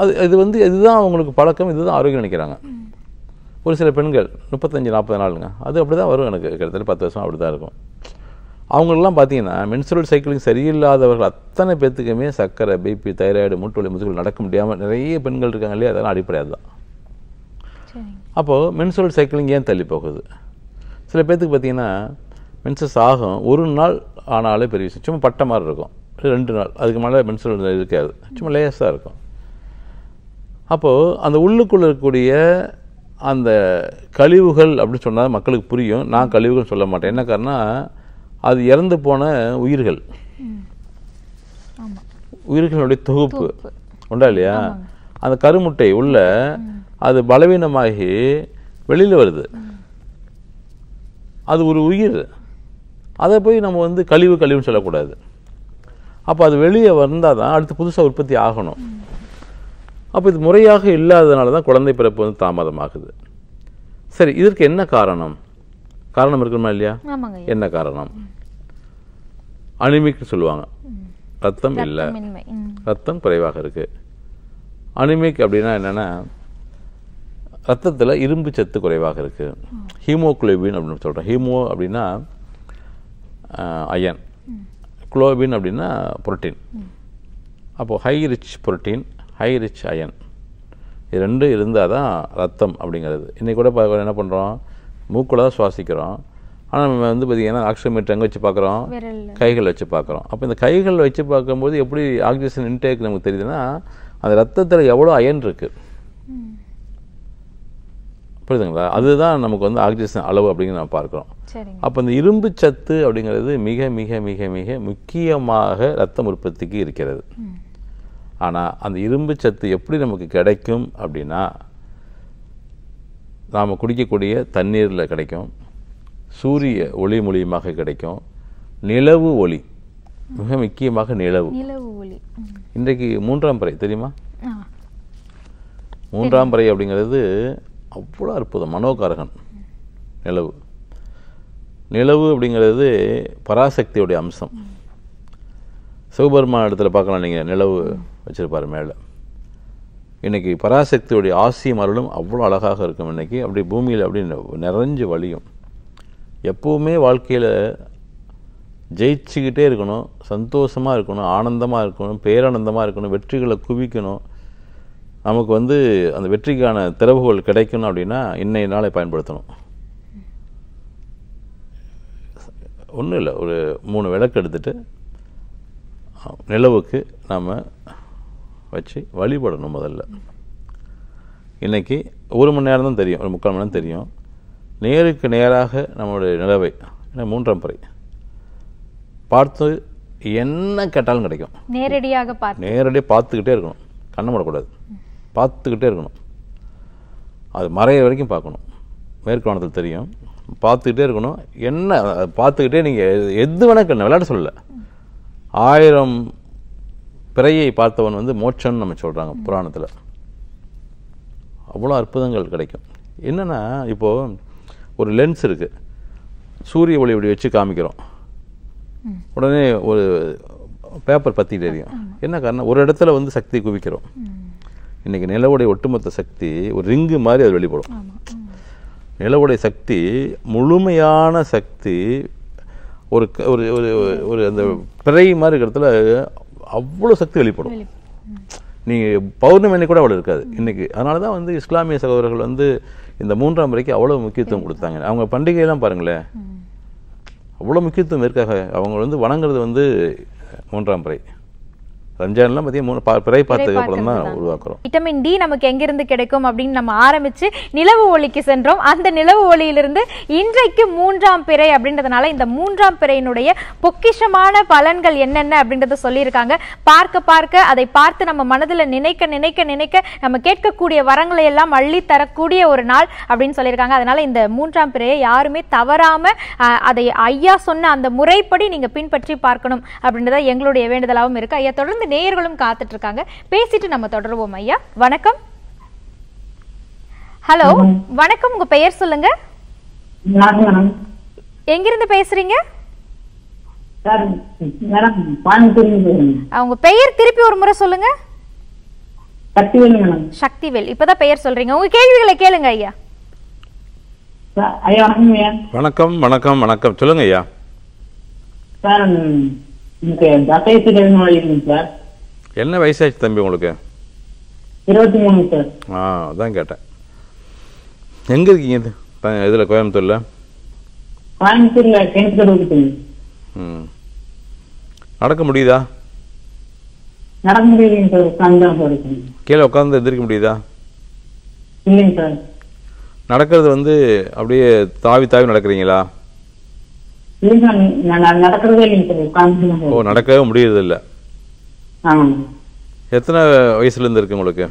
அது இது வந்து இதுதான் அவங்களுக்கு பழக்கம் இதுதான் ஆரோக்கியம் நினைக்கிறாங்க ஒரு சில பெண்கள் முப்பத்தஞ்சு நாற்பது நாளுங்க அது அப்படி தான் வரும் எனக்கு கிட்டத்தட்ட பத்து வருஷம் அப்படி தான் இருக்கும் அவங்களெலாம் பார்த்தீங்கன்னா மென்சுரல் சைக்கிளிங் சரியில்லாதவர்கள் அத்தனை பேத்துக்குமே சர்க்கரை பிபி தைராய்டு மூட்டுவலி முதுகல் நடக்க முடியாமல் நிறைய பெண்கள் இருக்காங்க இல்லையா அதெல்லாம் அடிப்படையாக தான் அப்போது மென்சுரல் சைக்கிளிங் ஏன் தள்ளி போகுது சில பேர்த்துக்கு பார்த்தீங்கன்னா மென்சஸ் ஆகும் ஒரு நாள் ஆனாலே பெரிய விஷயம் சும்மா பட்ட மாதிரி இருக்கும் ரெண்டு நாள் அதுக்கு மேலே மென்சுரல் இருக்காது சும்மா லேஸாக இருக்கும் அப்போது அந்த உள்ளுக்குள்ளே இருக்கக்கூடிய அந்த கழிவுகள் அப்படின்னு சொன்னால் மக்களுக்கு புரியும் நான் கழிவுகள் சொல்ல மாட்டேன் என்ன காரணம் அது இறந்து போன உயிர்கள் உயிர்களுடைய தொகுப்பு உண்டா இல்லையா அந்த கருமுட்டை உள்ள அது பலவீனமாகி வெளியில் வருது அது ஒரு உயிர் அதை போய் நம்ம வந்து கழிவு கழிவுன்னு சொல்லக்கூடாது அப்போ அது வெளியே வந்தால் தான் அடுத்து புதுசாக உற்பத்தி ஆகணும் அப்போ இது முறையாக இல்லாததுனால தான் குழந்தை பிறப்பு வந்து தாமதமாகுது சரி இதற்கு என்ன காரணம் காரணம் இருக்கணுமா இல்லையா என்ன காரணம் அனிமிக்கு சொல்லுவாங்க ரத்தம் இல்லை ரத்தம் குறைவாக இருக்குது அனிமிக் அப்படின்னா என்னென்னா ரத்தத்தில் இரும்பு சத்து குறைவாக இருக்குது ஹீமோக்ளோபின் அப்படின்னு சொல்கிறோம் ஹீமோ அப்படின்னா அயன் குளோபின் அப்படின்னா புரோட்டீன் அப்போது high rich protein high rich iron இது ரெண்டும் இருந்தால் தான் ரத்தம் அப்படிங்கிறது இன்றைக்கி கூட பார்க்க என்ன பண்ணுறோம் மூக்கில் தான் சுவாசிக்கிறோம் ஆனால் நம்ம வந்து பார்த்திங்கன்னா ஆக்சிமீட்டர் எங்கே வச்சு பார்க்குறோம் கைகள் வச்சு பார்க்குறோம் அப்போ இந்த கைகள் வச்சு பார்க்கும்போது எப்படி ஆக்சிஜன் இன்டேக் நமக்கு தெரியுதுன்னா அந்த ரத்தத்தில் எவ்வளோ அயன் இருக்குது புரியுதுங்களா அதுதான் நமக்கு வந்து ஆக்சிஜன் அளவு அப்படிங்கிற நம்ம பார்க்குறோம் அப்போ இந்த இரும்பு சத்து அப்படிங்கிறது மிக மிக மிக மிக முக்கியமாக ரத்தம் உற்பத்திக்கு இருக்கிறது ஆனால் அந்த இரும்பு சத்து எப்படி நமக்கு கிடைக்கும் அப்படின்னா நாம் குடிக்கக்கூடிய தண்ணீரில் கிடைக்கும் சூரிய ஒளி மூலியமாக கிடைக்கும் நிலவு ஒளி மிக முக்கியமாக நிலவு ஒளி இன்றைக்கு மூன்றாம் பறை தெரியுமா மூன்றாம் பறை அப்படிங்கிறது அவ்வளோ அற்புதம் மனோகாரகன் நிலவு நிலவு அப்படிங்கிறது பராசக்தியுடைய அம்சம் சிவபெருமான இடத்துல பார்க்கலாம் நீங்கள் நிலவு வச்சுருப்பார் மேலே இன்றைக்கி பராசக்தியுடைய ஆசிய மருளும் அவ்வளோ அழகாக இருக்கும் இன்றைக்கி அப்படி பூமியில் அப்படி நிறைஞ்சு வழியும் எப்போவுமே வாழ்க்கையில் ஜெயிச்சுக்கிட்டே இருக்கணும் சந்தோஷமாக இருக்கணும் ஆனந்தமாக இருக்கணும் பேரானந்தமாக இருக்கணும் வெற்றிகளை குவிக்கணும் நமக்கு வந்து அந்த வெற்றிக்கான திறவுகோல் கிடைக்கணும் அப்படின்னா இன்னைய நாளை பயன்படுத்தணும் ஒன்றும் இல்லை ஒரு மூணு விளக்கு எடுத்துகிட்டு நிலவுக்கு நம்ம வச்சு வழிபடணும் முதல்ல இன்றைக்கி ஒரு மணி நேரம் தான் தெரியும் ஒரு முக்கால் மணி நேரம் தெரியும் நேருக்கு நேராக நம்மளுடைய நிலவை மூன்றாம் பறை பார்த்து என்ன கேட்டாலும் கிடைக்கும் நேரடியாக பார்த்து நேரடியாக பார்த்துக்கிட்டே இருக்கணும் கண்ணை மூடக்கூடாது பார்த்துக்கிட்டே இருக்கணும் அது மறைய வரைக்கும் பார்க்கணும் மேற்கோணத்தில் தெரியும் பார்த்துக்கிட்டே இருக்கணும் என்ன பார்த்துக்கிட்டே நீங்கள் எது வேணால் விளையாட சொல்லலை ஆயிரம் பிறையை பார்த்தவன் வந்து மோட்சன் நம்ம சொல்கிறாங்க புராணத்தில் அவ்வளோ அற்புதங்கள் கிடைக்கும் என்னென்னா இப்போது ஒரு லென்ஸ் இருக்குது சூரிய ஒளி இப்படி வச்சு காமிக்கிறோம் உடனே ஒரு பேப்பர் பற்றிக்கிட்டு எரியும் என்ன காரணம் ஒரு இடத்துல வந்து சக்தி குவிக்கிறோம் இன்றைக்கி நிலவுடைய ஒட்டுமொத்த சக்தி ஒரு ரிங்கு மாதிரி அது வெளிப்படும் நிலவுடைய சக்தி முழுமையான சக்தி ஒரு ஒரு ஒரு ஒரு அந்த பிறை மாதிரி இருக்கிறதுல அவ்வளோ சக்தி வெளிப்படும் நீங்கள் பௌர்ணமி கூட அவ்வளோ இருக்காது இன்றைக்கி அதனால தான் வந்து இஸ்லாமிய சகோதரர்கள் வந்து இந்த மூன்றாம் முறைக்கு அவ்வளோ முக்கியத்துவம் கொடுத்தாங்க அவங்க பண்டிகையெல்லாம் பாருங்களேன் அவ்வளோ முக்கியத்துவம் இருக்காக அவங்க வந்து வணங்குறது வந்து மூன்றாம் முறை ரம்ஜான்லாம் பார்த்தீங்கன்னா மூணு பிறை பார்த்ததுக்கு அப்புறம் தான் உருவாக்குறோம் விட்டமின் டி நமக்கு எங்கிருந்து கிடைக்கும் அப்படின்னு நம்ம ஆரம்பிச்சு நிலவு ஒளிக்கு சென்றோம் அந்த நிலவு ஒளியிலிருந்து இன்றைக்கு மூன்றாம் பிறை அப்படின்றதுனால இந்த மூன்றாம் பிறையினுடைய பொக்கிஷமான பலன்கள் என்னென்ன அப்படின்றத சொல்லியிருக்காங்க பார்க்க பார்க்க அதை பார்த்து நம்ம மனதில் நினைக்க நினைக்க நினைக்க நம்ம கேட்கக்கூடிய வரங்களை எல்லாம் அள்ளி தரக்கூடிய ஒரு நாள் அப்படின்னு சொல்லியிருக்காங்க அதனால இந்த மூன்றாம் பிறையை யாருமே தவறாம அதை ஐயா சொன்ன அந்த முறைப்படி நீங்க பின்பற்றி பார்க்கணும் அப்படின்றத எங்களுடைய வேண்டுதலாகவும் இருக்கு ஐயா தொடர்ந்து தொடர்ந்து நேயர்களும் காத்துட்டு இருக்காங்க பேசிட்டு நம்ம தொடருவோம் ஐயா வணக்கம் ஹலோ வணக்கம் உங்க பெயர் சொல்லுங்க எங்கிருந்து பேசுறீங்க அவங்க பெயர் திருப்பி ஒரு முறை சொல்லுங்க சக்திவேல் இப்பதான் பெயர் சொல்றீங்க உங்க கேள்விகளை கேளுங்க ஐயா வணக்கம் வணக்கம் வணக்கம் சொல்லுங்க ஐயா என்ன வயசாச்சு தம்பி உங்களுக்கு இருபத்தி மூணு சார் ஆ அதான் கேட்டேன் எங்க இருக்கீங்க இது இதுல கோயம்புத்தூர்ல கோயம்புத்தூர்ல ம் நடக்க முடியுதா நடக்க முடியலைங்க சார் உட்காந்து கீழே உட்காந்து எந்திரிக்க முடியுதா இல்லைங்க சார் நடக்கிறது வந்து அப்படியே தாவி தாவி நடக்கிறீங்களா ஓ நடக்கவே முடியறது இல்ல எத்தனை வயசுல இருந்து இருக்கு உங்களுக்கு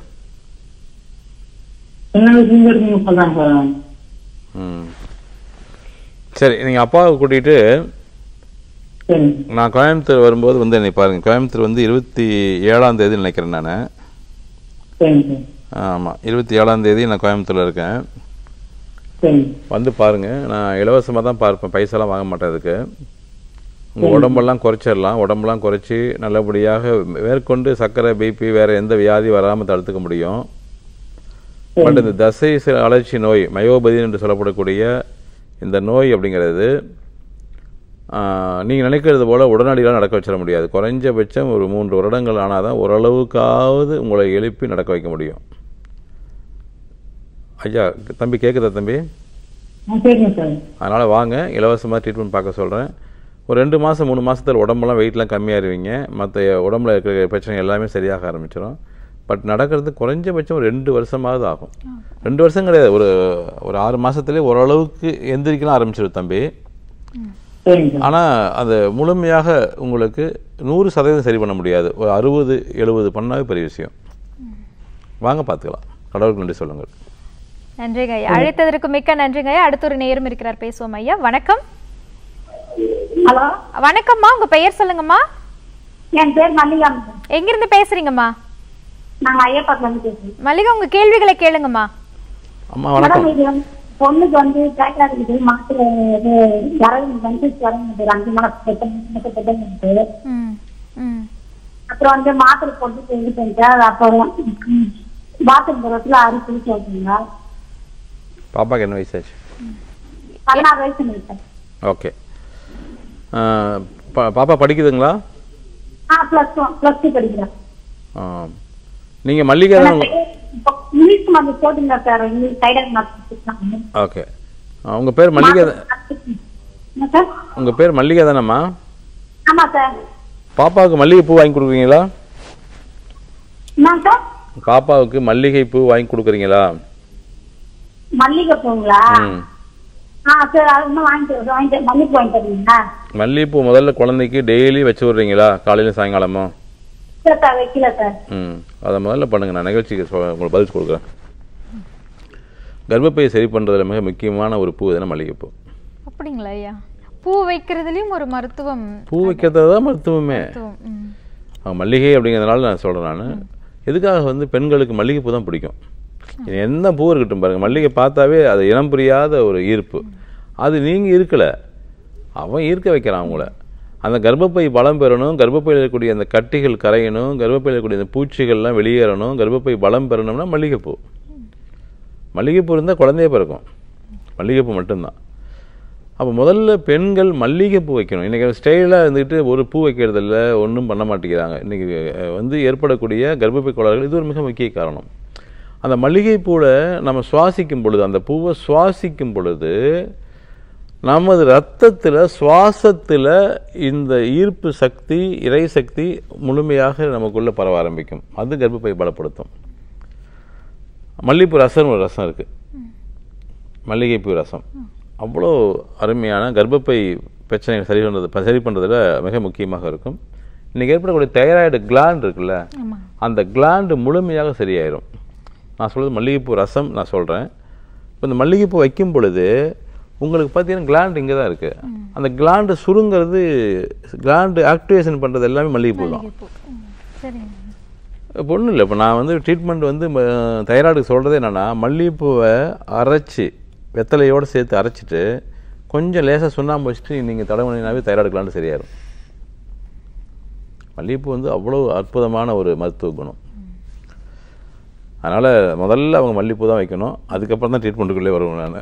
சரி நீங்க அப்பாவை கூட்டிட்டு நான் கோயம்புத்தூர் வரும்போது வந்து என்னை பாருங்க கோயம்புத்தூர் வந்து இருபத்தி ஏழாம் தேதி நினைக்கிறேன் நான் ஆமா இருபத்தி ஏழாம் தேதி நான் கோயம்புத்தூர்ல இருக்கேன் வந்து பாருங்க நான் இலவசமாக தான் பார்ப்பேன் பைசாலாம் வாங்க மாட்டேன் அதுக்கு உங்கள் உடம்பெல்லாம் குறைச்சிடலாம் உடம்பெல்லாம் குறைச்சி நல்லபடியாக மேற்கொண்டு சர்க்கரை பிபி வேறு எந்த வியாதி வராமல் தடுத்துக்க முடியும் பட் இந்த தசை சில அழற்சி நோய் மயோபதி என்று சொல்லப்படக்கூடிய இந்த நோய் அப்படிங்கிறது நீங்கள் நினைக்கிறது போல் உடனடியெல்லாம் நடக்க வச்சிட முடியாது குறைஞ்சபட்சம் ஒரு மூன்று வருடங்கள் ஆனால் தான் ஓரளவுக்காவது உங்களை எழுப்பி நடக்க வைக்க முடியும் ஐயா தம்பி கேட்குதா தம்பி அதனால் வாங்க இலவசமாக ட்ரீட்மெண்ட் பார்க்க சொல்கிறேன் ஒரு ரெண்டு மாதம் மூணு மாதத்தில் உடம்புலாம் வெயிட்லாம் இருவீங்க மற்ற உடம்புல இருக்கிற பிரச்சனை எல்லாமே சரியாக ஆரம்பிச்சிடும் பட் நடக்கிறது குறைஞ்சபட்சம் ஒரு ரெண்டு வருஷமாவது ஆகும் ரெண்டு வருஷம் கிடையாது ஒரு ஒரு ஆறு மாதத்துலேயே ஓரளவுக்கு எந்திரிக்கலாம் ஆரம்பிச்சிடும் தம்பி ஆனால் அது முழுமையாக உங்களுக்கு நூறு சதவீதம் சரி பண்ண முடியாது ஒரு அறுபது எழுபது பண்ணாவே பெரிய விஷயம் வாங்க பார்த்துக்கலாம் கடவுளுக்கு நன்றி சொல்லுங்கள் நன்றிங்க ஐயா அழைத்ததற்கு மிக்க நன்றிங்க ஐயா அடுத்த ஒரு நேரம் இருக்கிறார் பேசுவோம் ஐயா வணக்கம் ஹலோ வணக்கம்மா உங்க பெயர் சொல்லுங்கம்மா என் பேர் மல்லிகா எங்க இருந்து பேசுறீங்கம்மா நாங்க ஐயப்பட்ல பேசுறேன் பேசுறோம் மல்லிகா உங்க கேள்விகளை கேளுங்கம்மா அம்மா வணக்கம் பொண்ணுக்கு வந்து கேட்கறாங்க மாசத்துல இறங்கு வந்து இறங்குது அஞ்சு மாசம் அப்புறம் வந்து மாத்திரை போட்டு செஞ்சு செஞ்சா அப்புறம் பாத்ரூம் போறதுல அரிசி கேட்குங்க பாப்பாக்கு என்ன வயசாச்சு ஓகே பாப்பா படிக்குதுங்களா நீங்க மல்லிகா ஓகே உங்க பேர் மல்லிகா உங்க பேர் மல்லிகா தானம்மா பாப்பாவுக்கு மல்லிகை பூ வாங்கி கொடுக்குறீங்களா பாப்பாவுக்கு மல்லிகை பூ வாங்கி கொடுக்குறீங்களா மல்லிகைப்பூ முதல்ல குழந்தைக்கு டெய்லி வச்சு விடுறீங்களா காலையில சாயங்காலமும் ம் அதை முதல்ல பண்ணுங்க நான் நிகழ்ச்சிக்கு உங்களுக்கு பதில் கொடுக்குறேன் கர்ப்பப்பையை சரி பண்றதுல மிக முக்கியமான ஒரு பூ தானே மல்லிகைப்பூ அப்படிங்களா ஐயா பூ வைக்கிறதுலயும் ஒரு மருத்துவம் பூ வைக்கிறது மருத்துவமே மல்லிகை அப்படிங்கிறதுனால நான் சொல்றேன் நான் எதுக்காக வந்து பெண்களுக்கு மல்லிகைப்பூ தான் பிடிக்கும் என்ன பூ இருக்கட்டும் பாருங்கள் மல்லிகை பார்த்தாவே அது இனம் புரியாத ஒரு ஈர்ப்பு அது நீங்கள் இருக்கலை அவன் ஈர்க்க வைக்கிறான் அவங்கள அந்த கர்ப்பப்பை பலம் பெறணும் கர்ப்பப்பையில் இருக்கக்கூடிய அந்த கட்டிகள் கரையணும் கர்ப்பப்பையில் இருக்கக்கூடிய அந்த பூச்சிகள்லாம் வெளியேறணும் கர்ப்பப்பை பலம் பெறணும்னா மல்லிகைப்பூ மல்லிகைப்பூ இருந்தால் குழந்தைய பிறக்கும் மல்லிகைப்பூ மட்டும்தான் அப்போ முதல்ல பெண்கள் மல்லிகை பூ வைக்கணும் இன்றைக்கி ஸ்டைலாக இருந்துக்கிட்டு ஒரு பூ வைக்கிறதில்ல ஒன்றும் பண்ண மாட்டேங்கிறாங்க இன்றைக்கி வந்து ஏற்படக்கூடிய கர்ப்பப்பை கோளாறுகள் இது ஒரு மிக முக்கிய காரணம் அந்த பூவை நம்ம சுவாசிக்கும் பொழுது அந்த பூவை சுவாசிக்கும் பொழுது நமது ரத்தத்தில் சுவாசத்தில் இந்த ஈர்ப்பு சக்தி இறை சக்தி முழுமையாக நமக்குள்ளே பரவ ஆரம்பிக்கும் அது கர்ப்பப்பை பலப்படுத்தும் மல்லிகைப்பூ ரசம் ஒரு ரசம் இருக்குது மல்லிகைப்பூ ரசம் அவ்வளோ அருமையான கர்ப்பப்பை பிரச்சனைகள் சரி பண்ணுறது சரி பண்ணுறதுல மிக முக்கியமாக இருக்கும் இன்றைக்கி ஏற்படக்கூடிய தைராய்டு கிளாண்ட் இருக்குல்ல அந்த கிளாண்டு முழுமையாக சரியாயிரும் நான் சொல்கிறது மல்லிகைப்பூ ரசம் நான் சொல்கிறேன் இப்போ இந்த மல்லிகைப்பூ வைக்கும் பொழுது உங்களுக்கு பார்த்தீங்கன்னா கிளாண்ட் இங்கே தான் இருக்குது அந்த கிளாண்டு சுருங்கிறது கிளாண்டு ஆக்டிவேஷன் பண்ணுறது எல்லாமே மல்லிகைப்பூ தான் இப்போ ஒன்றும் இல்லை இப்போ நான் வந்து ட்ரீட்மெண்ட் வந்து தைராய்டுக்கு சொல்கிறது என்னென்னா மல்லிகைப்பூவை அரைச்சி வெத்தலையோடு சேர்த்து அரைச்சிட்டு கொஞ்சம் லேசாக சுண்ணாம்பு வச்சுட்டு நீங்கள் தடவுனாவே தைராய்டு கிளாண்டு சரியாயிடும் மல்லிகைப்பூ வந்து அவ்வளோ அற்புதமான ஒரு மருத்துவ குணம் அதனால் முதல்ல அவங்க மல்லிப்பூ தான் வைக்கணும் அதுக்கப்புறம் தான் ட்ரீட்மெண்ட்டுக்குள்ளே வருவோம் நான்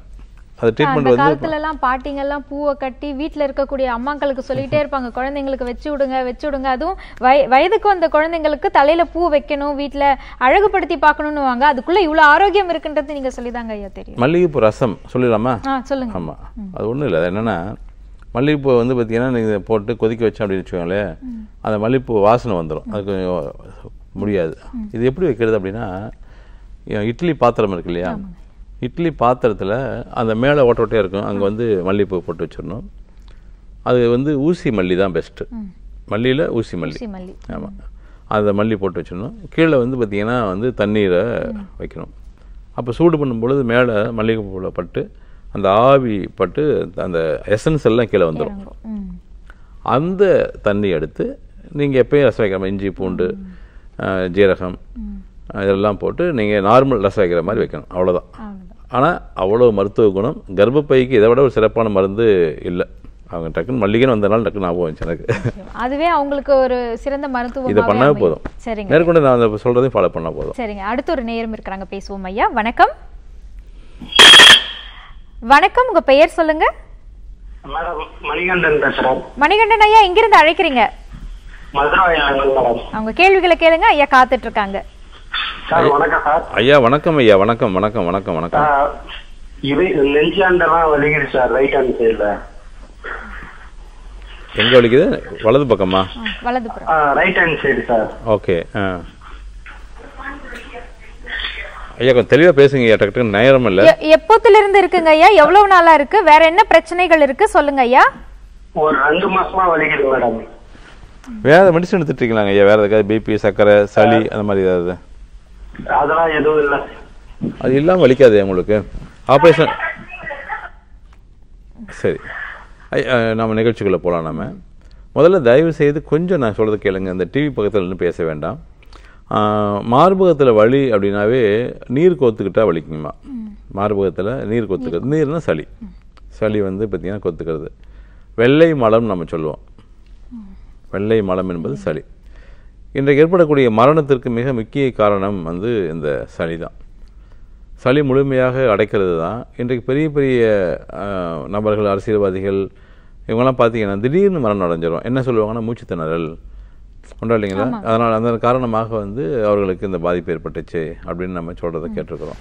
அது ட்ரீட்மெண்ட் வந்து காலத்துல எல்லாம் பாட்டிங்க எல்லாம் பூவை கட்டி வீட்ல இருக்கக்கூடிய அம்மாக்களுக்கு சொல்லிட்டே இருப்பாங்க குழந்தைங்களுக்கு வச்சு விடுங்க வச்சு விடுங்க அதுவும் வயதுக்கு வந்த குழந்தைங்களுக்கு தலையில பூ வைக்கணும் வீட்ல அழகுபடுத்தி பார்க்கணும்னு வாங்க அதுக்குள்ள இவ்வளவு ஆரோக்கியம் இருக்குன்றது நீங்க சொல்லிதாங்க ஐயா தெரியும் மல்லிகைப்பூ ரசம் சொல்லிடலாமா சொல்லுங்க ஆமா அது ஒண்ணும் இல்லை அது என்னன்னா மல்லிகைப்பூ வந்து பார்த்தீங்கன்னா நீங்கள் போட்டு கொதிக்க வச்சோம் அப்படின்னு வச்சுக்கோங்களேன் அந்த மல்லிகைப்பூ வாசனை வந்துடும் அது முடியாது இது எப்படி வைக்கிறது அப்படின்னா இட்லி பாத்திரம் இருக்கு இல்லையா இட்லி பாத்திரத்தில் அந்த மேலே ஓட்ட ஓட்டையாக இருக்கும் அங்கே வந்து மல்லிகைப்பூ போட்டு வச்சிடணும் அது வந்து ஊசி மல்லி தான் பெஸ்ட்டு மல்லியில் ஊசி மல்லி ஆமாம் அதை மல்லி போட்டு வச்சிடணும் கீழே வந்து பார்த்திங்கன்னா வந்து தண்ணீரை வைக்கணும் அப்போ சூடு பண்ணும்பொழுது மேலே மல்லிகைப்பூவில் பட்டு அந்த ஆவி பட்டு அந்த எசன்ஸ் எல்லாம் கீழே வந்துடும் அந்த தண்ணி எடுத்து நீங்கள் எப்பயும் ரசம் வைக்கிற இஞ்சி பூண்டு ஜீரகம் இதெல்லாம் போட்டு நீங்கள் நார்மல் ரசம் வைக்கிற மாதிரி வைக்கணும் அவ்வளோதான் ஆனால் அவ்வளோ மருத்துவ குணம் கர்ப்பப்பைக்கு இதை விட ஒரு சிறப்பான மருந்து இல்லை அவங்க டக்குன்னு மல்லிகைன்னு வந்தனால டக்குன்னு ஞாபகம் வந்துச்சு எனக்கு அதுவே அவங்களுக்கு ஒரு சிறந்த மருத்துவம் இதை பண்ணா போதும் சரிங்க மேற்கொண்டு நான் அதை சொல்றதையும் ஃபாலோ பண்ணா போதும் சரிங்க அடுத்து ஒரு நேரம் இருக்கிறாங்க பேசுவோம் ஐயா வணக்கம் வணக்கம் உங்க பெயர் சொல்லுங்க மணிகண்டன் பேசுறேன் மணிகண்டன் ஐயா எங்கிருந்து அழைக்கிறீங்க அவங்க கேள்விகளை கேளுங்க ஐயா காத்துட்டு இருக்காங்க சார் வணக்கம் சார் ஐயா வணக்கம் ஐயா வணக்கம் வணக்கம் வணக்கம் வணக்கம் இவை நெஞ்சாண்டெல்லாம் வலிக்குது சார் ரைட் ஹேண்ட் சைடுல எங்க வலிக்குது வலது பக்கமா வலது right hand side sir okay ஐயா கொஞ்சம் தெளிவா பேசுங்க ஐயா டக்கு நேரம் இல்ல எப்போத்துல இருந்து இருக்குங்க ஐயா எவ்வளவு நாளா இருக்கு வேற என்ன பிரச்சனைகள் இருக்கு சொல்லுங்க ஐயா ஒரு ரெண்டு மாசமா வலிக்குது மேடம் வேற மெடிசன் எடுத்துட்டு இருக்கீங்களா ஐயா வேற ஏதாவது பிபி சக்கரை சளி அந்த மாதிரி ஏதாவது அதெல்லாம் எதுவும் இல்லை அது இல்லாமல் வலிக்காது உங்களுக்கு ஆப்ரேஷன் சரி நம்ம நிகழ்ச்சிக்குள்ளே போகலாம் நம்ம முதல்ல தயவு செய்து கொஞ்சம் நான் சொல்கிறது கேளுங்க இந்த டிவி பக்கத்தில் இருந்து பேச வேண்டாம் மார்பகத்தில் வலி அப்படின்னாவே நீர் கோத்துக்கிட்டால் வலிக்குமா மார்பகத்தில் நீர் கொத்துக்கிறது நீர்னா சளி சளி வந்து பார்த்திங்கன்னா கொத்துக்கிறது வெள்ளை மலம் நம்ம சொல்லுவோம் வெள்ளை மலம் என்பது சளி இன்றைக்கு ஏற்படக்கூடிய மரணத்திற்கு மிக முக்கிய காரணம் வந்து இந்த சளி தான் சளி முழுமையாக அடைக்கிறது தான் இன்றைக்கு பெரிய பெரிய நபர்கள் அரசியல்வாதிகள் இவங்கெல்லாம் பார்த்தீங்கன்னா திடீர்னு மரணம் அடைஞ்சிடும் என்ன சொல்லுவாங்கன்னா மூச்சு திணறல் உண்டா இல்லைங்களா அதனால் அந்த காரணமாக வந்து அவர்களுக்கு இந்த பாதிப்பு ஏற்பட்டுச்சு அப்படின்னு நம்ம சொல்கிறத கேட்டிருக்கிறோம்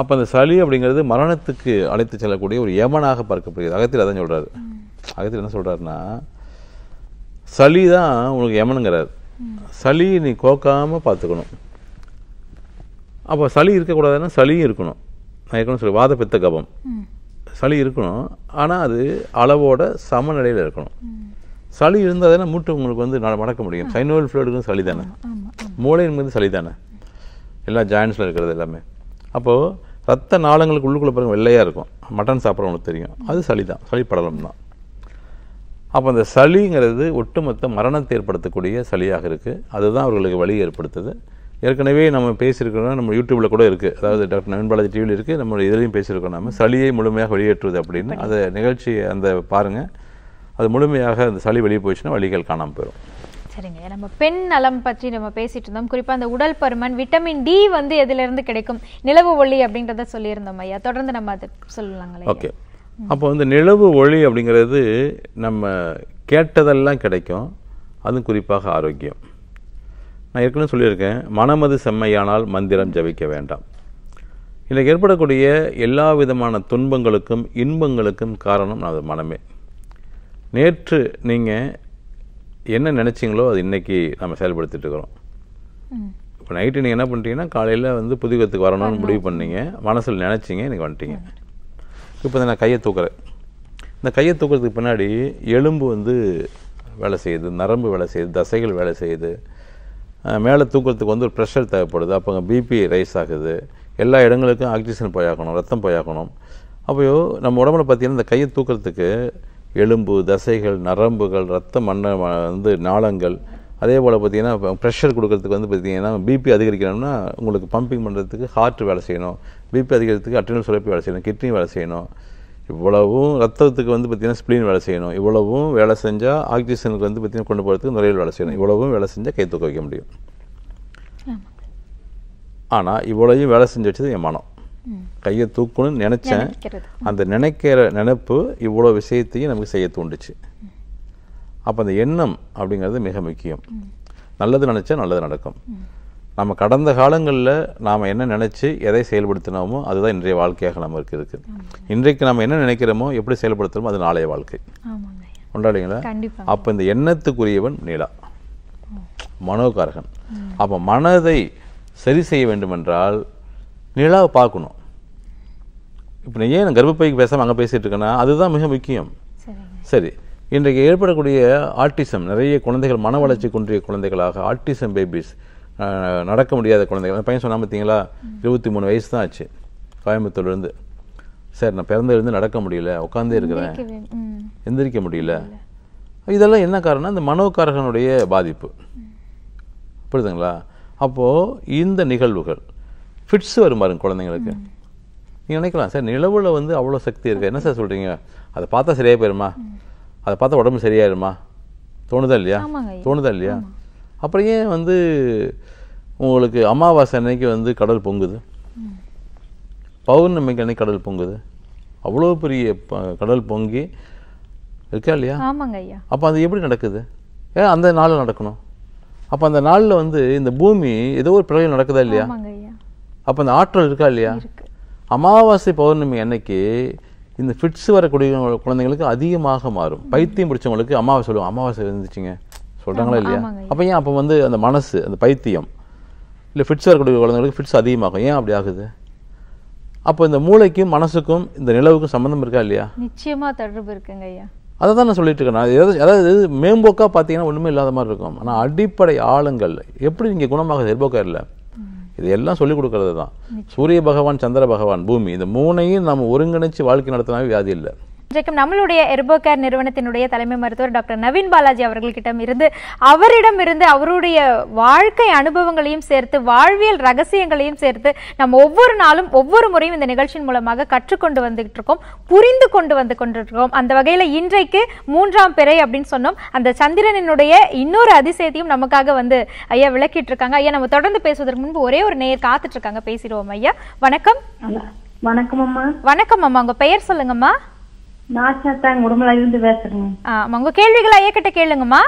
அப்போ அந்த சளி அப்படிங்கிறது மரணத்துக்கு அழைத்து செல்லக்கூடிய ஒரு ஏமனாக பார்க்கப்படுகிறது அகத்தில் அதான் சொல்கிறாரு அகத்தில் என்ன சொல்கிறாருன்னா சளி தான் உங்களுக்கு யமனுங்கிறார் சளி நீ கோக்காமல் பார்த்துக்கணும் அப்போ சளி இருக்கக்கூடாதுன்னா சளியும் இருக்கணும் நான் இருக்கணும் சொல்லி வாத பித்த கபம் சளி இருக்கணும் ஆனால் அது அளவோட சமநிலையில் இருக்கணும் சளி இருந்தால் தானே மூட்டு உங்களுக்கு வந்து மடக்க முடியும் சைனோவல் ஃப்ளோடுக்கும் சளி தானே மூளையின் சளி தானே எல்லா ஜாயின்ஸில் இருக்கிறது எல்லாமே அப்போது ரத்த நாளங்களுக்கு உள்ளுக்குள்ளே பாருங்கள் வெள்ளையாக இருக்கும் மட்டன் சாப்பிட்றவங்களுக்கு தெரியும் அது சளி தான் சளி படலம் தான் அப்போ அந்த சளிங்கிறது ஒட்டுமொத்த மரணத்தை ஏற்படுத்தக்கூடிய சளியாக இருக்குது அதுதான் அவர்களுக்கு வழி ஏற்படுத்துது ஏற்கனவே நம்ம பேசியிருக்கிறோம் நம்ம யூடியூப்பில் கூட இருக்குது அதாவது டாக்டர் நவீன் பாலாஜி டிவியில் இருக்குது நம்ம இதுலேயும் பேசியிருக்கோம் நம்ம சளியை முழுமையாக வெளியேற்றுவது அப்படின்னு அந்த நிகழ்ச்சியை அந்த பாருங்கள் அது முழுமையாக அந்த சளி வெளியே போயிடுச்சுன்னா வழிகள் காணாமல் போயிடும் சரிங்க நம்ம பெண் நலம் பற்றி நம்ம பேசிட்டு இருந்தோம் குறிப்பாக அந்த உடல் பருமன் விட்டமின் டி வந்து இருந்து கிடைக்கும் நிலவு ஒளி அப்படின்றத சொல்லியிருந்தோம் ஐயா தொடர்ந்து நம்ம அதை சொல்லலாங்களே ஓகே அப்போ வந்து நிலவு ஒளி அப்படிங்கிறது நம்ம கேட்டதெல்லாம் கிடைக்கும் அதுவும் குறிப்பாக ஆரோக்கியம் நான் ஏற்கனவே சொல்லியிருக்கேன் மனமது செம்மையானால் மந்திரம் ஜபிக்க வேண்டாம் இன்றைக்கு ஏற்படக்கூடிய எல்லா விதமான துன்பங்களுக்கும் இன்பங்களுக்கும் காரணம் அது மனமே நேற்று நீங்கள் என்ன நினச்சிங்களோ அது இன்றைக்கி நம்ம செயல்படுத்திட்டு இருக்கிறோம் இப்போ நைட்டு நீங்கள் என்ன பண்ணிட்டீங்கன்னா காலையில் வந்து புதுகத்துக்கு வரணும்னு முடிவு பண்ணீங்க மனசில் நினச்சிங்க இன்றைக்கி வந்துட்டீங்க இப்போ நான் கையை தூக்குறேன் இந்த கையை தூக்குறதுக்கு பின்னாடி எலும்பு வந்து வேலை செய்யுது நரம்பு வேலை செய்யுது தசைகள் வேலை செய்யுது மேலே தூக்குறதுக்கு வந்து ஒரு ப்ரெஷர் தேவைப்படுது அப்போ பிபி ரைஸ் ஆகுது எல்லா இடங்களுக்கும் ஆக்சிஜன் போயாக்கணும் ரத்தம் போயாக்கணும் அப்போயோ நம்ம உடம்புல பார்த்திங்கன்னா இந்த கையை தூக்குறதுக்கு எலும்பு தசைகள் நரம்புகள் ரத்தம் மண்ண வந்து நாளங்கள் அதே போல் பார்த்திங்கன்னா ப்ரெஷர் கொடுக்கறதுக்கு வந்து பார்த்திங்கன்னா பிபி அதிகரிக்கணும்னா உங்களுக்கு பம்பிங் பண்ணுறதுக்கு ஹார்ட் வேலை செய்யணும் பிபி அதிகரிக்கிறதுக்கு அட்ரினல் சுரப்பி வேலை செய்யணும் கிட்னி வேலை செய்யணும் இவ்வளவும் ரத்தத்துக்கு வந்து பார்த்திங்கன்னா ஸ்ப்ளீன் வேலை செய்யணும் இவ்வளவும் வேலை செஞ்சால் ஆக்சிஜனுக்கு வந்து பார்த்திங்கன்னா கொண்டு போகிறதுக்கு நுரையில் வேலை செய்யணும் இவ்வளவும் வேலை செஞ்சால் கை தூக்க வைக்க முடியும் ஆனால் இவ்வளோயும் வேலை செஞ்சு வச்சது என் மனம் கையை தூக்கணும்னு நினச்சேன் அந்த நினைக்கிற நினப்பு இவ்வளோ விஷயத்தையும் நமக்கு செய்ய தூண்டுச்சு அப்போ அந்த எண்ணம் அப்படிங்கிறது மிக முக்கியம் நல்லது நினச்சா நல்லது நடக்கும் நம்ம கடந்த காலங்களில் நாம் என்ன நினச்சி எதை செயல்படுத்தினோமோ அதுதான் இன்றைய வாழ்க்கையாக நமக்கு இருக்குது இன்றைக்கு நம்ம என்ன நினைக்கிறோமோ எப்படி செயல்படுத்துகிறோமோ அது நாளைய வாழ்க்கை கொண்டாடுங்களா அப்போ இந்த எண்ணத்துக்குரியவன் நிலா மனோகாரகன் அப்போ மனதை சரி செய்ய வேண்டுமென்றால் நிலாவை பார்க்கணும் இப்போ நீ ஏன் கர்ப்பப்பைக்கு பேசாமல் அங்கே பேசிகிட்டு இருக்கேன்னா அதுதான் மிக முக்கியம் சரி இன்றைக்கு ஏற்படக்கூடிய ஆர்டிசம் நிறைய குழந்தைகள் மன வளர்ச்சி குன்றிய குழந்தைகளாக ஆர்டிசம் பேபிஸ் நடக்க முடியாத குழந்தைகள் பையன் சொன்னால் பார்த்தீங்களா இருபத்தி மூணு வயசு தான் ஆச்சு கோயம்புத்தூர்லேருந்து சார் நான் பிறந்ததுலேருந்து நடக்க முடியல உட்காந்தே இருக்கிறேன் எந்திரிக்க முடியல இதெல்லாம் என்ன காரணம் இந்த மனோக்காரகனுடைய பாதிப்பு புரியுதுங்களா அப்போது இந்த நிகழ்வுகள் ஃபிட்ஸ் வரும் பாருங்க குழந்தைங்களுக்கு நீங்கள் நினைக்கலாம் சார் நிலவில் வந்து அவ்வளோ சக்தி இருக்குது என்ன சார் சொல்கிறீங்க அதை பார்த்தா சரியாக போயிருமா அதை பார்த்தா உடம்பு சரியாயிருமா தோணுதா இல்லையா தோணுதா இல்லையா அப்புறம் ஏன் வந்து உங்களுக்கு அமாவாசை அன்னைக்கு வந்து கடல் பொங்குது பௌர்ணமிக்கு அன்னைக்கு கடல் பொங்குது அவ்வளோ பெரிய கடல் பொங்கி இருக்கா இல்லையா ஆமாங்க ஐயா அப்போ அது எப்படி நடக்குது ஏன் அந்த நாளில் நடக்கணும் அப்போ அந்த நாளில் வந்து இந்த பூமி ஏதோ ஒரு பிரளயம் நடக்குதா இல்லையா அப்போ அந்த ஆற்றல் இருக்கா இல்லையா அமாவாசை பௌர்ணமி அன்னைக்கு இந்த ஃபிட்ஸ் வரக்கூடிய குழந்தைங்களுக்கு அதிகமாக மாறும் பைத்தியம் பிடிச்சவங்களுக்கு அமாவாசை சொல்லுவோம் அமாவாசை இருந்துச்சுங்க சொல்கிறாங்களா இல்லையா அப்போ ஏன் அப்போ வந்து அந்த மனசு அந்த பைத்தியம் இல்லை ஃபிட்ஸாக இருக்கக்கூடிய குழந்தைங்களுக்கு ஃபிட்ஸ் அதிகமாகும் ஏன் அப்படி ஆகுது அப்போ இந்த மூளைக்கும் மனசுக்கும் இந்த நிலவுக்கும் சம்மந்தம் இருக்கா இல்லையா நிச்சயமாக தொடர்பு இருக்குங்க ஐயா அதை தான் நான் சொல்லிட்டு இருக்கேன் ஏதாவது அதாவது மேம்போக்காக பார்த்தீங்கன்னா ஒன்றுமே இல்லாத மாதிரி இருக்கும் ஆனால் அடிப்படை ஆளுங்கள் எப்படி இங்கே குணமாக செல்போக்கா இல்லை இதெல்லாம் சொல்லிக் கொடுக்கறது தான் சூரிய பகவான் சந்திர பகவான் பூமி இந்த மூணையும் நம்ம ஒருங்கிணைச்சு வாழ்க்கை நடத்தினாவே வியாதி இல்லை இன்றைக்கும் நம்மளுடைய கேர் நிறுவனத்தினுடைய தலைமை மருத்துவர் டாக்டர் நவீன் பாலாஜி அவர்களிடம் இருந்து அவரிடம் இருந்து அவருடைய வாழ்க்கை அனுபவங்களையும் சேர்த்து வாழ்வியல் ரகசியங்களையும் சேர்த்து நம்ம ஒவ்வொரு நாளும் ஒவ்வொரு முறையும் இந்த நிகழ்ச்சியின் மூலமாக கற்றுக்கொண்டு வந்துகிட்டு இருக்கோம் புரிந்து கொண்டு வந்து கொண்டிருக்கிறோம் அந்த வகையில் இன்றைக்கு மூன்றாம் பிறை அப்படின்னு சொன்னோம் அந்த சந்திரனினுடைய இன்னொரு அதிசயத்தையும் நமக்காக வந்து ஐயா விளக்கிட்டு இருக்காங்க ஐயா நம்ம தொடர்ந்து பேசுவதற்கு முன்பு ஒரே ஒரு நேர் காத்துட்டு இருக்காங்க பேசிடுவோம் ஐயா வணக்கம் வணக்கம் அம்மா வணக்கம் அம்மா உங்க பெயர் சொல்லுங்கம்மா நான் உடம்புல இருந்து பேசுறேங்க ஆமா உங்க கேள்விகளை ஐயக்கிட்ட கேளுங்கம்மா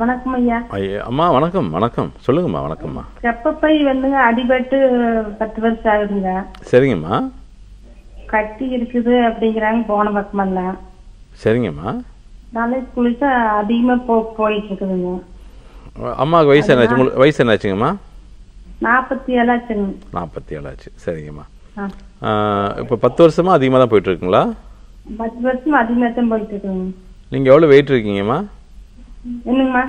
வணக்கம் ஐயா அம்மா வணக்கம் வணக்கம் சொல்லுங்கம்மா வணக்கம்மா செப்பப்பை வந்துங்க அடிபட்டு பத்து வருஷம் ஆகுதுங்க சரிங்கம்மா கட்டி இருக்குது அப்படிங்கிறாங்க போன பக்கமெல்லாம் சரிங்கம்மா நாளை குளிச்சா அதிகமாக போ போயிட்டு இருக்குதுங்க அம்மாவுக்கு வயசு என்னாச்சு உங்களுக்கு வயசு என்னாச்சுங்கம்மா நாற்பத்தி ஏழாச்சுங்க நாற்பத்தி ஏழாச்சு சரிங்கம்மா இப்போ பத்து வருஷமா அதிகமாக தான் போயிட்டுருக்குங்களா பத்து வருஷம் அதிகமாக போயிட்டு இருக்கேங்க நீங்கள் எவ்வளோ வெயிட் இருக்கீங்கம்மா என்னங்கம்மா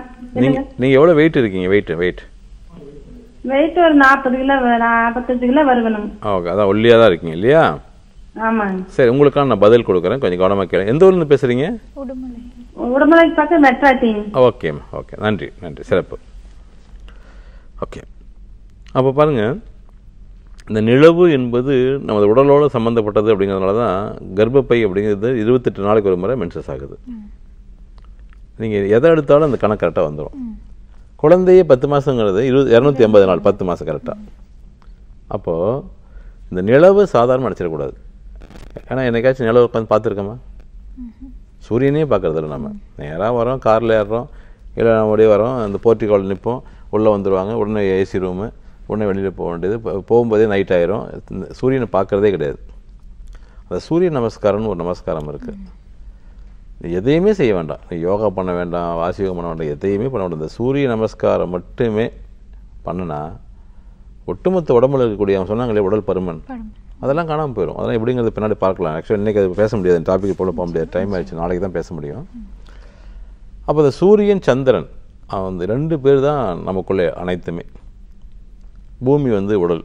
நீங்கள் நீங்கள் எவ்வளோ வெயிட் இருக்கீங்க வெயிட் வெயிட் வெயிட் ஒரு நாற்பது கிலோ நாற்பத்தஞ்சு கிலோ வருவணும் ஓகே அதான் ஒல்லியாக தான் இருக்கீங்க இல்லையா ஆமாங்க சரி உங்களுக்கான நான் பதில் கொடுக்குறேன் கொஞ்சம் கவனமாக கேளுங்க எந்த ஊர்லேருந்து பேசுகிறீங்க உடம்பு பக்கம் மெட்ராட்டிங் ஓகேம்மா ஓகே நன்றி நன்றி சிறப்பு ஓகே அப்போ பாருங்கள் இந்த நிலவு என்பது நமது உடலோடு சம்மந்தப்பட்டது அப்படிங்கிறதுனால தான் கர்ப்பப்பை அப்படிங்கிறது இருபத்தெட்டு நாளைக்கு ஒரு முறை மென்சஸ் ஆகுது நீங்கள் எதை எடுத்தாலும் அந்த கணக்கு கரெக்டாக வந்துடும் குழந்தையே பத்து மாதங்கிறது இருபது இரநூத்தி ஐம்பது நாள் பத்து மாதம் கரெக்டாக அப்போது இந்த நிலவு சாதாரணமாக அடைச்சிடக்கூடாது ஏன்னா என்னைக்காச்சும் நிலவு உட்காந்து பார்த்துருக்கோமா சூரியனே பார்க்குறதில்ல நம்ம நேராக வரோம் காரில் ஏறுறோம் இல்லை நம்ம அப்படியே வரோம் அந்த போர்ட்டிகால் நிற்போம் உள்ளே வந்துடுவாங்க உடனே ஏசி ரூமு உடனே வெளியில் போக வேண்டியது போகும்போதே நைட் ஆயிரும் சூரியனை பார்க்குறதே கிடையாது அந்த சூரிய நமஸ்காரம்னு ஒரு நமஸ்காரம் இருக்குது எதையுமே செய்ய வேண்டாம் யோகா பண்ண வேண்டாம் வாசியோகம் பண்ண வேண்டாம் எதையுமே பண்ண வேண்டாம் இந்த சூரிய நமஸ்காரம் மட்டுமே பண்ணினா ஒட்டுமொத்த உடம்புல இருக்கக்கூடிய அவன் சொன்னாங்களே உடல் பருமன் அதெல்லாம் காணாமல் போயிடும் அதெல்லாம் எப்படிங்கிறது பின்னாடி பார்க்கலாம் ஆக்சுவலாக இன்றைக்கி அது பேச முடியாது டாபிக் போல போக முடியாது டைம் ஆயிடுச்சு நாளைக்கு தான் பேச முடியும் அப்போ இந்த சூரியன் சந்திரன் அவன் ரெண்டு பேர் தான் நமக்குள்ளே அனைத்துமே பூமி வந்து உடல்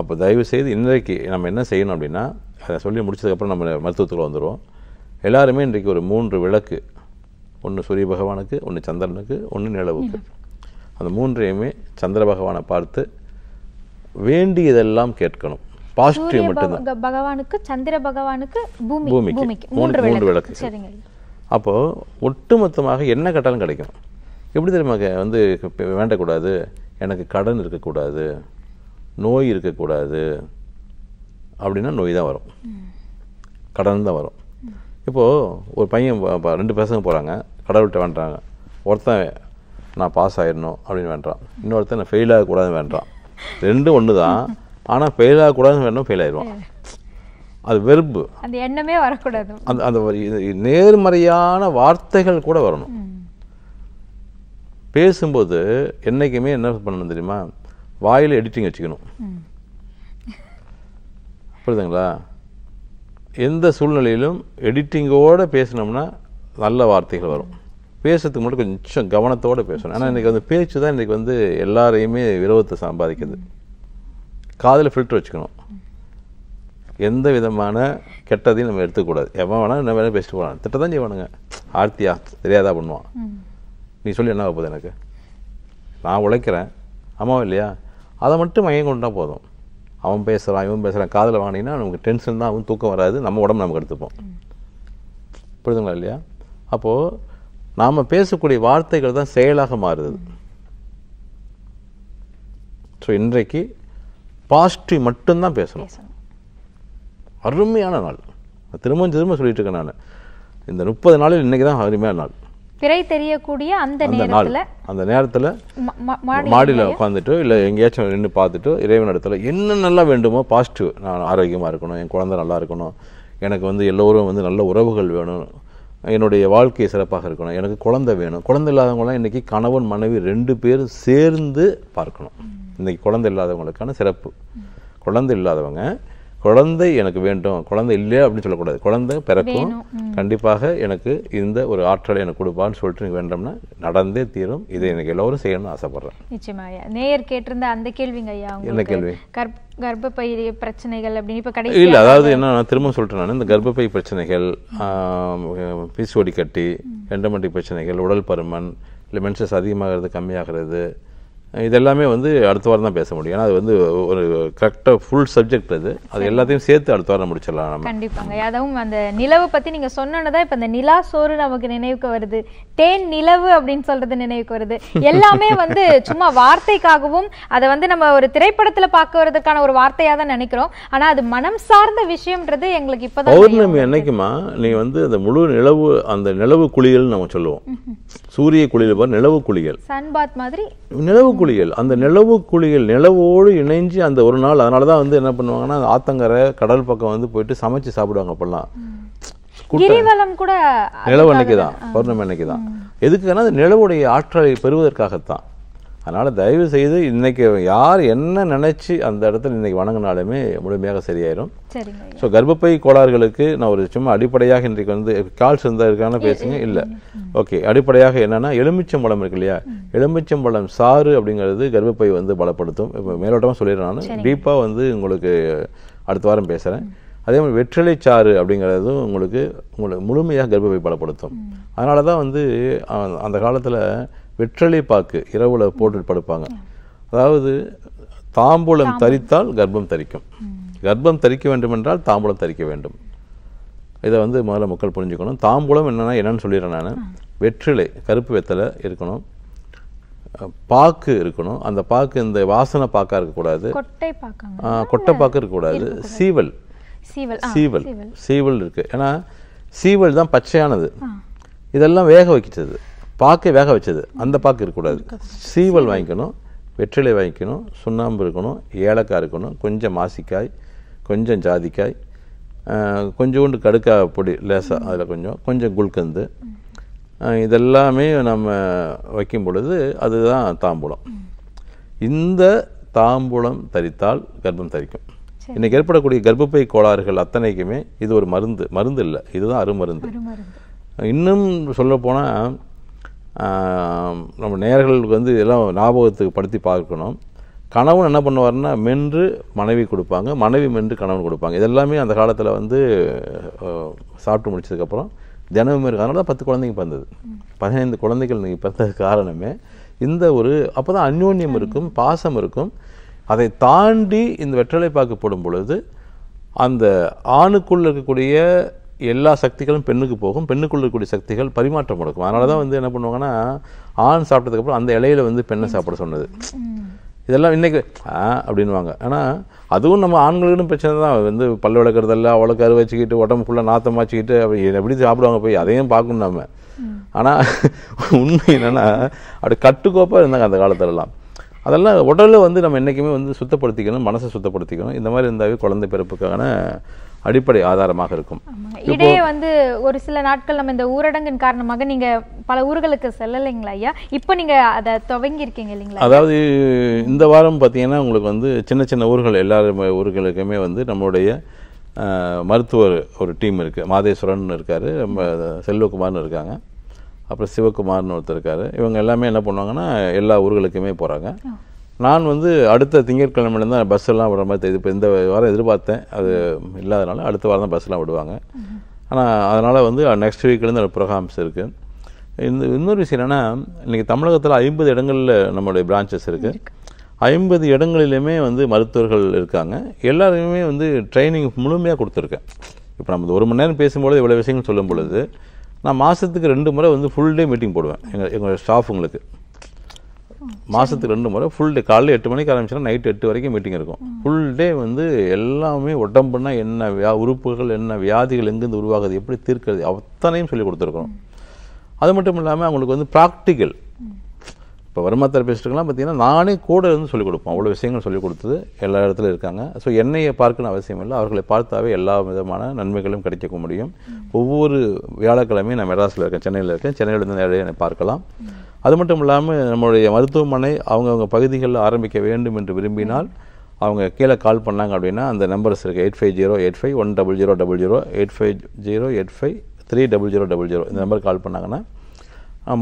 அப்போ தயவு செய்து இன்றைக்கு நம்ம என்ன செய்யணும் அப்படின்னா அதை சொல்லி முடிச்சதுக்கப்புறம் நம்ம மருத்துவத்துக்குள்ள வந்துடுவோம் எல்லாருமே இன்றைக்கு ஒரு மூன்று விளக்கு ஒன்று சூரிய பகவானுக்கு ஒன்று சந்திரனுக்கு ஒன்று நிலவுக்கு அந்த மூன்றையுமே சந்திர பகவானை பார்த்து வேண்டியதெல்லாம் கேட்கணும் பாசிட்டிவ் மட்டும்தான் பகவானுக்கு சந்திர பகவானுக்கு பூமிக்கு மூன்று மூன்று விளக்கு அப்போது ஒட்டுமொத்தமாக என்ன கேட்டாலும் கிடைக்கும் எப்படி தெரியுமா வந்து வேண்டக்கூடாது எனக்கு கடன் இருக்கக்கூடாது நோய் இருக்கக்கூடாது அப்படின்னா நோய் தான் வரும் கடன் தான் வரும் இப்போது ஒரு பையன் ரெண்டு பசங்க போகிறாங்க கடவுள்கிட்ட வேண்டாங்க ஒருத்தன் நான் பாஸ் ஆகிடணும் அப்படின்னு வேண்டாம் இன்னொருத்தன் நான் ஃபெயில் ஆகக்கூடாதுன்னு வேண்டாம் ரெண்டும் ஒன்று தான் ஆனால் ஃபெயில் ஆகக்கூடாதுன்னு வேணும் ஃபெயில் ஆயிடுவான் அது வெறுப்பு அந்த எண்ணமே வரக்கூடாது அந்த அந்த நேர்மறையான வார்த்தைகள் கூட வரணும் பேசும்போது என்றைக்குமே என்ன பண்ணணும் தெரியுமா வாயில் எடிட்டிங் வச்சுக்கணும் புரியுதுங்களா எந்த சூழ்நிலையிலும் எடிட்டிங்கோடு பேசினோம்னா நல்ல வார்த்தைகள் வரும் பேசுறதுக்கு மட்டும் கொஞ்சம் கவனத்தோடு பேசணும் ஆனால் இன்றைக்கி வந்து பேச்சு தான் இன்றைக்கி வந்து எல்லாரையுமே விரோதத்தை சம்பாதிக்குது காதில் ஃபில்டர் வச்சுக்கணும் எந்த விதமான கெட்டதையும் நம்ம எடுத்துக்கூடாது எவன் வேணால் என்ன வேணாலும் பேசிட்டு போகலாம் திட்டத்தான் செய்வானுங்க ஆர்த்தியா தெரியாதா பண்ணுவான் நீ சொல்லி என்ன போகுது எனக்கு நான் உழைக்கிறேன் ஆமாவும் இல்லையா அதை மட்டும் மையம் கொண்டா போதும் அவன் பேசுகிறான் இவன் பேசுகிறான் காதில் வாங்கினீங்கன்னா நமக்கு டென்ஷன் தான் அவன் தூக்கம் வராது நம்ம உடம்பு நமக்கு எடுத்துப்போம் புரிதுங்களா இல்லையா அப்போது நாம் பேசக்கூடிய வார்த்தைகள் தான் செயலாக மாறுது ஸோ இன்றைக்கு பாசிட்டிவ் மட்டும்தான் பேசணும் அருமையான நாள் திரும்ப திரும்ப சொல்லிட்டு இருக்கேன் நான் இந்த முப்பது நாளில் இன்றைக்கி தான் அருமையான நாள் பிறை தெரியக்கூடிய அந்த நேரத்தில் அந்த நேரத்தில் மாடியில் உட்காந்துட்டு இல்லை எங்கேயாச்சும் நின்று பார்த்துட்டு இறைவன் இடத்துல என்ன நல்லா வேண்டுமோ பாசிட்டிவ் நான் ஆரோக்கியமாக இருக்கணும் என் குழந்தை நல்லா இருக்கணும் எனக்கு வந்து எல்லோரும் வந்து நல்ல உறவுகள் வேணும் என்னுடைய வாழ்க்கை சிறப்பாக இருக்கணும் எனக்கு குழந்தை வேணும் குழந்தை இல்லாதவங்களாம் இன்றைக்கி கணவன் மனைவி ரெண்டு பேரும் சேர்ந்து பார்க்கணும் இன்றைக்கி குழந்தை இல்லாதவங்களுக்கான சிறப்பு குழந்தை இல்லாதவங்க குழந்தை எனக்கு வேண்டும் குழந்தை இல்லையா அப்படின்னு சொல்லக்கூடாது குழந்தை பிறக்கும் கண்டிப்பாக எனக்கு இந்த ஒரு ஆற்றலை எனக்கு கொடுப்பான்னு சொல்லிட்டு எனக்கு வேண்டோம்னா நடந்தே தீரும் இதை எனக்கு எல்லோரும் செய்யணும்னு ஆசைப்படுறேன் நிச்சயமாக நேயர் கேட்டிருந்த அந்த கேள்விங்க ஐயா என்ன கேள்வி கர்ப்பப்பை பிரச்சனைகள் அப்படின்னு இப்போ கிடையாது இல்லை அதாவது என்ன நான் திரும்ப சொல்லிட்டேன் நான் இந்த கர்ப்பப்பை பிரச்சனைகள் பிசிஓடி கட்டி எண்டமெட்டிக் பிரச்சனைகள் உடல் பருமன் இல்லை மென்சஸ் அதிகமாகிறது கம்மியாகிறது இதெல்லாமே வந்து அடுத்த வாரம் தான் பேச முடியும் ஏன்னா அது வந்து ஒரு கரெக்டாக ஃபுல் சப்ஜெக்ட் அது அது எல்லாத்தையும் சேர்த்து அடுத்த வாரம் முடிச்சிடலாம் நம்ம கண்டிப்பாங்க ஏதாவது அந்த நிலவு பற்றி நீங்கள் சொன்னோன்னு இப்போ அந்த நிலா சோறு நமக்கு நினைவுக்கு வருது தேன் நிலவு அப்படின்னு சொல்கிறது நினைவுக்கு வருது எல்லாமே வந்து சும்மா வார்த்தைக்காகவும் அதை வந்து நம்ம ஒரு திரைப்படத்தில் வரதுக்கான ஒரு வார்த்தையாக தான் நினைக்கிறோம் ஆனால் அது மனம் சார்ந்த விஷயம்ன்றது எங்களுக்கு இப்போ பௌர்ணமி என்னைக்குமா நீ வந்து அந்த முழு நிலவு அந்த நிலவு குழிகள்னு நம்ம சொல்லுவோம் சூரிய குளியல் நிலவு குளியல் சன்பாத் மாதிரி நிலவு குளியல் அந்த நிலவு குளியல் நிலவோடு இணைஞ்சு அந்த ஒரு நாள் அதனால தான் வந்து என்ன பண்ணுவாங்கன்னா ஆத்தங்கரை கடல் பக்கம் வந்து போயிட்டு சமைச்சு சாப்பிடுவாங்க அப்பெல்லாம் கிரிவலம் கூட நிலவு அன்னைக்கு தான் பௌர்ணமி அன்னைக்கு தான் எதுக்குன்னா அந்த நிலவுடைய ஆற்றலை பெறுவதற்காகத்தான் அதனால் தயவு செய்து இன்றைக்கி யார் என்ன நினச்சி அந்த இடத்துல இன்றைக்கி வணங்கினாலுமே முழுமையாக சரியாயிடும் ஸோ கர்ப்பப்பை கோளாறுகளுக்கு நான் ஒரு சும்மா அடிப்படையாக இன்றைக்கு வந்து கால்ஸ் இருந்தால் இருக்கான பேசுங்க இல்லை ஓகே அடிப்படையாக என்னென்னா எலுமிச்சம்பழம் இருக்கு இல்லையா எலுமிச்சம்பழம் சாறு அப்படிங்கிறது கர்ப்பப்பை வந்து பலப்படுத்தும் இப்போ மேலோட்டமாக சொல்லிடுறேன் நான் டீப்பாக வந்து உங்களுக்கு அடுத்த வாரம் பேசுகிறேன் அதே மாதிரி வெற்றிலை சாறு அப்படிங்கிறதும் உங்களுக்கு உங்களுக்கு முழுமையாக கர்ப்பப்பை பலப்படுத்தும் அதனால தான் வந்து அந்த காலத்தில் வெற்றிலை பாக்கு இரவில் போட்டு படுப்பாங்க அதாவது தாம்பூலம் தரித்தால் கர்ப்பம் தரிக்கும் கர்ப்பம் தரிக்க வேண்டும் என்றால் தாம்பூலம் தரிக்க வேண்டும் இதை வந்து முதல்ல மக்கள் புரிஞ்சுக்கணும் தாம்பூலம் என்னென்னா என்னென்னு சொல்லிடுறேன் நான் வெற்றிலை கருப்பு வெத்தலை இருக்கணும் பாக்கு இருக்கணும் அந்த பாக்கு இந்த வாசனை பாக்காக இருக்கக்கூடாது கொட்டை பாக்கு இருக்கக்கூடாது சீவல் சீவல் சீவல் இருக்குது ஏன்னா சீவல் தான் பச்சையானது இதெல்லாம் வேக வைக்கிறது பாக்கை வேக வச்சது அந்த பாக்கு இருக்கக்கூடாது சீவல் வாங்கிக்கணும் வெற்றிலை வாங்கிக்கணும் சுண்ணாம்பு இருக்கணும் ஏலக்காய் இருக்கணும் கொஞ்சம் மாசிக்காய் கொஞ்சம் ஜாதிக்காய் கொஞ்சோண்டு கடுக்காய் பொடி லேசாக அதில் கொஞ்சம் கொஞ்சம் குல்கந்து இதெல்லாமே நம்ம வைக்கும் பொழுது அதுதான் தாம்பூலம் இந்த தாம்பூலம் தரித்தால் கர்ப்பம் தரிக்கும் இன்றைக்கி ஏற்படக்கூடிய கர்ப்பப்பை கோளாறுகள் அத்தனைக்குமே இது ஒரு மருந்து மருந்து இல்லை இதுதான் அருமருந்து இன்னும் சொல்ல போனால் நம்ம நேர்களுக்கு வந்து இதெல்லாம் ஞாபகத்துக்கு படுத்தி பார்க்கணும் கணவன் என்ன பண்ணுவார்னா மென்று மனைவி கொடுப்பாங்க மனைவி மென்று கணவன் கொடுப்பாங்க இதெல்லாமே அந்த காலத்தில் வந்து சாப்பிட்டு முடிச்சதுக்கப்புறம் தினமும் இருக்கு அதனால தான் பத்து குழந்தைங்க பிறந்தது பதினைந்து குழந்தைகள் நீங்கள் பிறந்தது காரணமே இந்த ஒரு அப்போ தான் அந்யோன்யம் இருக்கும் பாசம் இருக்கும் அதை தாண்டி இந்த வெற்றலை பாக்கு போடும் பொழுது அந்த ஆணுக்குள்ளே இருக்கக்கூடிய எல்லா சக்திகளும் பெண்ணுக்கு போகும் பெண்ணுக்குள்ள இருக்கக்கூடிய சக்திகள் பரிமாற்றம் கொடுக்கும் அதனால தான் வந்து என்ன பண்ணுவாங்கன்னா ஆண் சாப்பிட்டதுக்கப்புறம் அந்த இலையில வந்து பெண்ணை சாப்பிட சொன்னது இதெல்லாம் இன்றைக்கி ஆ அப்படின்வாங்க ஆனால் அதுவும் நம்ம ஆண்களுக்கும் பிரச்சனை தான் வந்து பல் வளர்க்குறதெல்லாம் அவ்வளோ கரு வச்சுக்கிட்டு உடம்பு ஃபுல்லாக நாத்தம் வச்சுக்கிட்டு அப்படி எப்படி சாப்பிடுவாங்க போய் அதையும் பார்க்கணும் நம்ம ஆனால் உண்மை என்னென்னா அப்படி கட்டுக்கோப்பாக இருந்தாங்க அந்த காலத்திலலாம் அதெல்லாம் உடலில் வந்து நம்ம என்றைக்குமே வந்து சுத்தப்படுத்திக்கணும் மனசை சுத்தப்படுத்திக்கணும் இந்த மாதிரி இருந்தாவே குழந்தை பிறப்புக்கான அடிப்படை ஆதாரமாக இருக்கும் இடையே வந்து ஒரு சில நாட்கள் நம்ம இந்த ஊரடங்கின் காரணமாக நீங்க பல ஊர்களுக்கு செல்லலைங்களா ஐயா இப்போ நீங்க அதை துவங்கி இருக்கீங்க இல்லைங்களா அதாவது இந்த வாரம் பார்த்தீங்கன்னா உங்களுக்கு வந்து சின்ன சின்ன ஊர்கள் எல்லா ஊர்களுக்குமே வந்து நம்மளுடைய மருத்துவர் ஒரு டீம் இருக்குது மாதேஸ்வரன் இருக்கார் நம்ம செல்வகுமார்னு இருக்காங்க அப்புறம் சிவகுமார்னு ஒருத்தர் இருக்கார் இவங்க எல்லாமே என்ன பண்ணுவாங்கன்னா எல்லா ஊர்களுக்குமே போகிறாங்க நான் வந்து அடுத்த திங்கட்கிழமையில தான் பஸ்ஸெல்லாம் விடுற மாதிரி இப்போ இந்த வாரம் எதிர்பார்த்தேன் அது இல்லாதனால அடுத்த வாரம் தான் பஸ்லாம் விடுவாங்க ஆனால் அதனால் வந்து நெக்ஸ்ட் வீக்லேருந்து ப்ரோக்ராம்ஸ் இருக்குது இந்த இன்னொரு விஷயம் என்னென்னா இன்றைக்கி தமிழகத்தில் ஐம்பது இடங்களில் நம்மளுடைய பிரான்ச்சஸ் இருக்குது ஐம்பது இடங்களிலுமே வந்து மருத்துவர்கள் இருக்காங்க எல்லாருமே வந்து ட்ரைனிங் முழுமையாக கொடுத்துருக்கேன் இப்போ நம்ம ஒரு மணி நேரம் பேசும்பொழுது இவ்வளோ விஷயங்கள் சொல்லும் பொழுது நான் மாதத்துக்கு ரெண்டு முறை வந்து ஃபுல் டே மீட்டிங் போடுவேன் எங்கள் எங்கள் ஸ்டாஃபுங்களுக்கு மாதத்துக்கு ரெண்டு முறை ஃபுல் டே காலையில் எட்டு மணிக்கு ஆரம்பிச்சுன்னா நைட் எட்டு வரைக்கும் மீட்டிங் இருக்கும் ஃபுல் டே வந்து எல்லாமே உடம்புனா என்ன வியா உறுப்புகள் என்ன வியாதிகள் எங்கேருந்து உருவாகுது எப்படி தீர்க்கிறது அத்தனையும் சொல்லி கொடுத்துருக்குறோம் அது மட்டும் இல்லாமல் அவங்களுக்கு வந்து ப்ராக்டிக்கல் இப்போ வருமா தெரபிஸ்ட்டுக்கெல்லாம் பார்த்தீங்கன்னா நானே கூட இருந்து சொல்லிக் கொடுப்போம் அவ்வளோ விஷயங்கள் சொல்லிக் கொடுத்தது எல்லா இடத்துலையும் இருக்காங்க ஸோ என்னையை பார்க்கணும் அவசியம் இல்லை அவர்களை பார்த்தாவே எல்லா விதமான நன்மைகளும் கிடைக்க முடியும் ஒவ்வொரு வியாழக்கிழமையும் நான் மெட்ராஸில் இருக்கேன் சென்னையில் இருக்கேன் சென்னையில் இருந்து நிறைய என்னை பார்க்கலாம் அது மட்டும் இல்லாமல் நம்மளுடைய மருத்துவமனை அவங்கவுங்க பகுதிகளில் ஆரம்பிக்க வேண்டும் என்று விரும்பினால் அவங்க கீழே கால் பண்ணாங்க அப்படின்னா அந்த நம்பர்ஸ் இருக்குது eight five zero eight five one double zero double zero eight five zero eight five three double zero double zero இந்த நம்பர் கால் பண்ணாங்கன்னா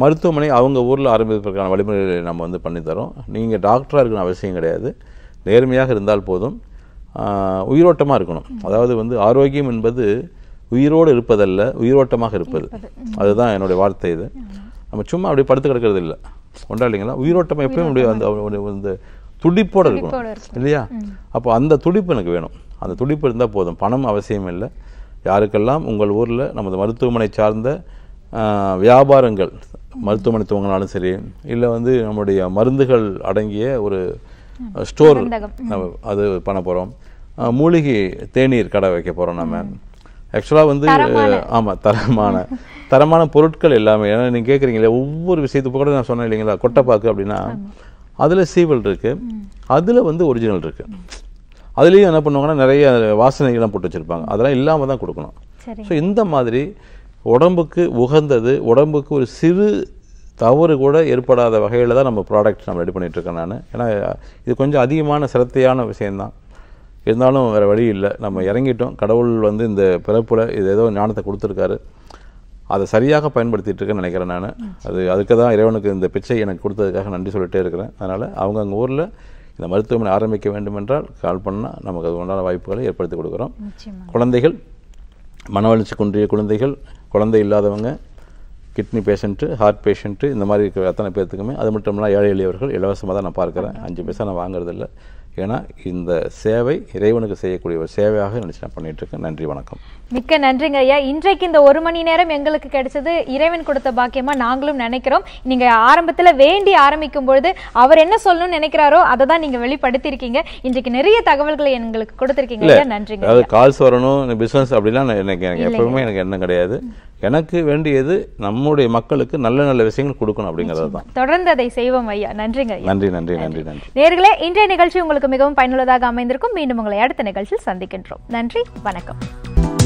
மருத்துவமனை அவங்க ஊரில் ஆரம்பிப்பதற்கான வழிமுறைகளை நம்ம வந்து பண்ணித்தரோம் நீங்கள் டாக்டராக இருக்கணும் அவசியம் கிடையாது நேர்மையாக இருந்தால் போதும் உயிரோட்டமாக இருக்கணும் அதாவது வந்து ஆரோக்கியம் என்பது உயிரோடு இருப்பதல்ல உயிரோட்டமாக இருப்பது அதுதான் என்னுடைய வார்த்தை இது நம்ம சும்மா அப்படியே படுத்து கிடக்கிறது இல்லை ஒன்றா இல்லைங்களா உயிரோட்டம் எப்பயும் அப்படியே அந்த அந்த துடிப்போடு இருக்கும் இல்லையா அப்போ அந்த துடிப்பு எனக்கு வேணும் அந்த துடிப்பு இருந்தால் போதும் பணம் அவசியம் இல்லை யாருக்கெல்லாம் உங்கள் ஊரில் நமது மருத்துவமனை சார்ந்த வியாபாரங்கள் மருத்துவமனை துவங்கினாலும் சரி இல்லை வந்து நம்முடைய மருந்துகள் அடங்கிய ஒரு ஸ்டோர் அது பண்ண போகிறோம் மூலிகை தேநீர் கடை வைக்க போகிறோம் நம்ம ஆக்சுவலாக வந்து ஆமாம் தரமான [LAUGHS] தரமான பொருட்கள் எல்லாமே ஏன்னா நீங்கள் கேட்குறீங்களே ஒவ்வொரு விஷயத்துக்கு கூட நான் சொன்னேன் இல்லைங்களா கொட்டைப்பாக்கு அப்படின்னா அதில் சீவல் இருக்குது அதில் வந்து ஒரிஜினல் இருக்குது அதுலேயும் என்ன பண்ணுவாங்கன்னா நிறைய வாசனைகள்லாம் போட்டு வச்சுருப்பாங்க அதெல்லாம் இல்லாமல் தான் கொடுக்கணும் ஸோ இந்த மாதிரி உடம்புக்கு உகந்தது உடம்புக்கு ஒரு சிறு தவறு கூட ஏற்படாத வகையில் தான் நம்ம ப்ராடக்ட் நம்ம ரெடி பண்ணிகிட்ருக்கேன் நான் ஏன்னா இது கொஞ்சம் அதிகமான சிரத்தையான விஷயந்தான் இருந்தாலும் வேறு வழி இல்லை நம்ம இறங்கிட்டோம் கடவுள் வந்து இந்த பிறப்பில் இது ஏதோ ஞானத்தை கொடுத்துருக்காரு அதை சரியாக பயன்படுத்திகிட்டு இருக்கேன்னு நினைக்கிறேன் நான் அது அதுக்கு தான் இறைவனுக்கு இந்த பிச்சை எனக்கு கொடுத்ததுக்காக நன்றி சொல்லிகிட்டே இருக்கிறேன் அதனால் அவங்க அங்கே ஊரில் இந்த மருத்துவமனை ஆரம்பிக்க வேண்டும் என்றால் கால் பண்ணால் நமக்கு அது உண்டான வாய்ப்புகளை ஏற்படுத்தி கொடுக்குறோம் குழந்தைகள் மனவளர்ச்சி குன்றிய குழந்தைகள் குழந்தை இல்லாதவங்க கிட்னி பேஷண்ட்டு ஹார்ட் பேஷண்ட்டு இந்த மாதிரி இருக்கிற அத்தனை பேர்த்துக்குமே அது மட்டும் இல்லாமல் ஏழை எளியவர்கள் இலவசமாக தான் நான் பார்க்குறேன் அஞ்சு பைசா நான் வாங்குறதில்ல ஏன்னா இந்த சேவை இறைவனுக்கு செய்யக்கூடிய ஒரு சேவையாக நினச்சி நான் பண்ணிகிட்ருக்கேன் நன்றி வணக்கம் மிக்க நன்றிங்க ஐயா இன்றைக்கு இந்த ஒரு மணி நேரம் எங்களுக்கு கிடைச்சது இறைவன் கொடுத்த பாக்கியமா நாங்களும் நினைக்கிறோம் நீங்க ஆரம்பத்துல வேண்டி ஆரம்பிக்கும் பொழுது அவர் என்ன சொல்லணும்னு நினைக்கிறாரோ அதை தான் நீங்க வெளிப்படுத்திருக்கீங்க இன்றைக்கு நிறைய தகவல்களை எங்களுக்கு கொடுத்திருக்கீங்க ஐயா நன்றிங்க அது கால்ஸ் வரணும் பிசினஸ் அப்படிலாம் எனக்கு எனக்கு எப்பவுமே எனக்கு எண்ணம் கிடையாது எனக்கு வேண்டியது நம்முடைய மக்களுக்கு நல்ல நல்ல விஷயங்கள் கொடுக்கணும் அப்படிங்கிறது தான் தொடர்ந்து அதை செய்வோம் ஐயா நன்றிங்க நன்றி நன்றி நன்றி நன்றி நேர்களே இன்றைய நிகழ்ச்சி உங்களுக்கு மிகவும் பயனுள்ளதாக அமைந்திருக்கும் மீண்டும் உங்களை அடுத்த நிகழ்ச்சியில் சந்திக்கின்றோம் நன்றி வணக்கம்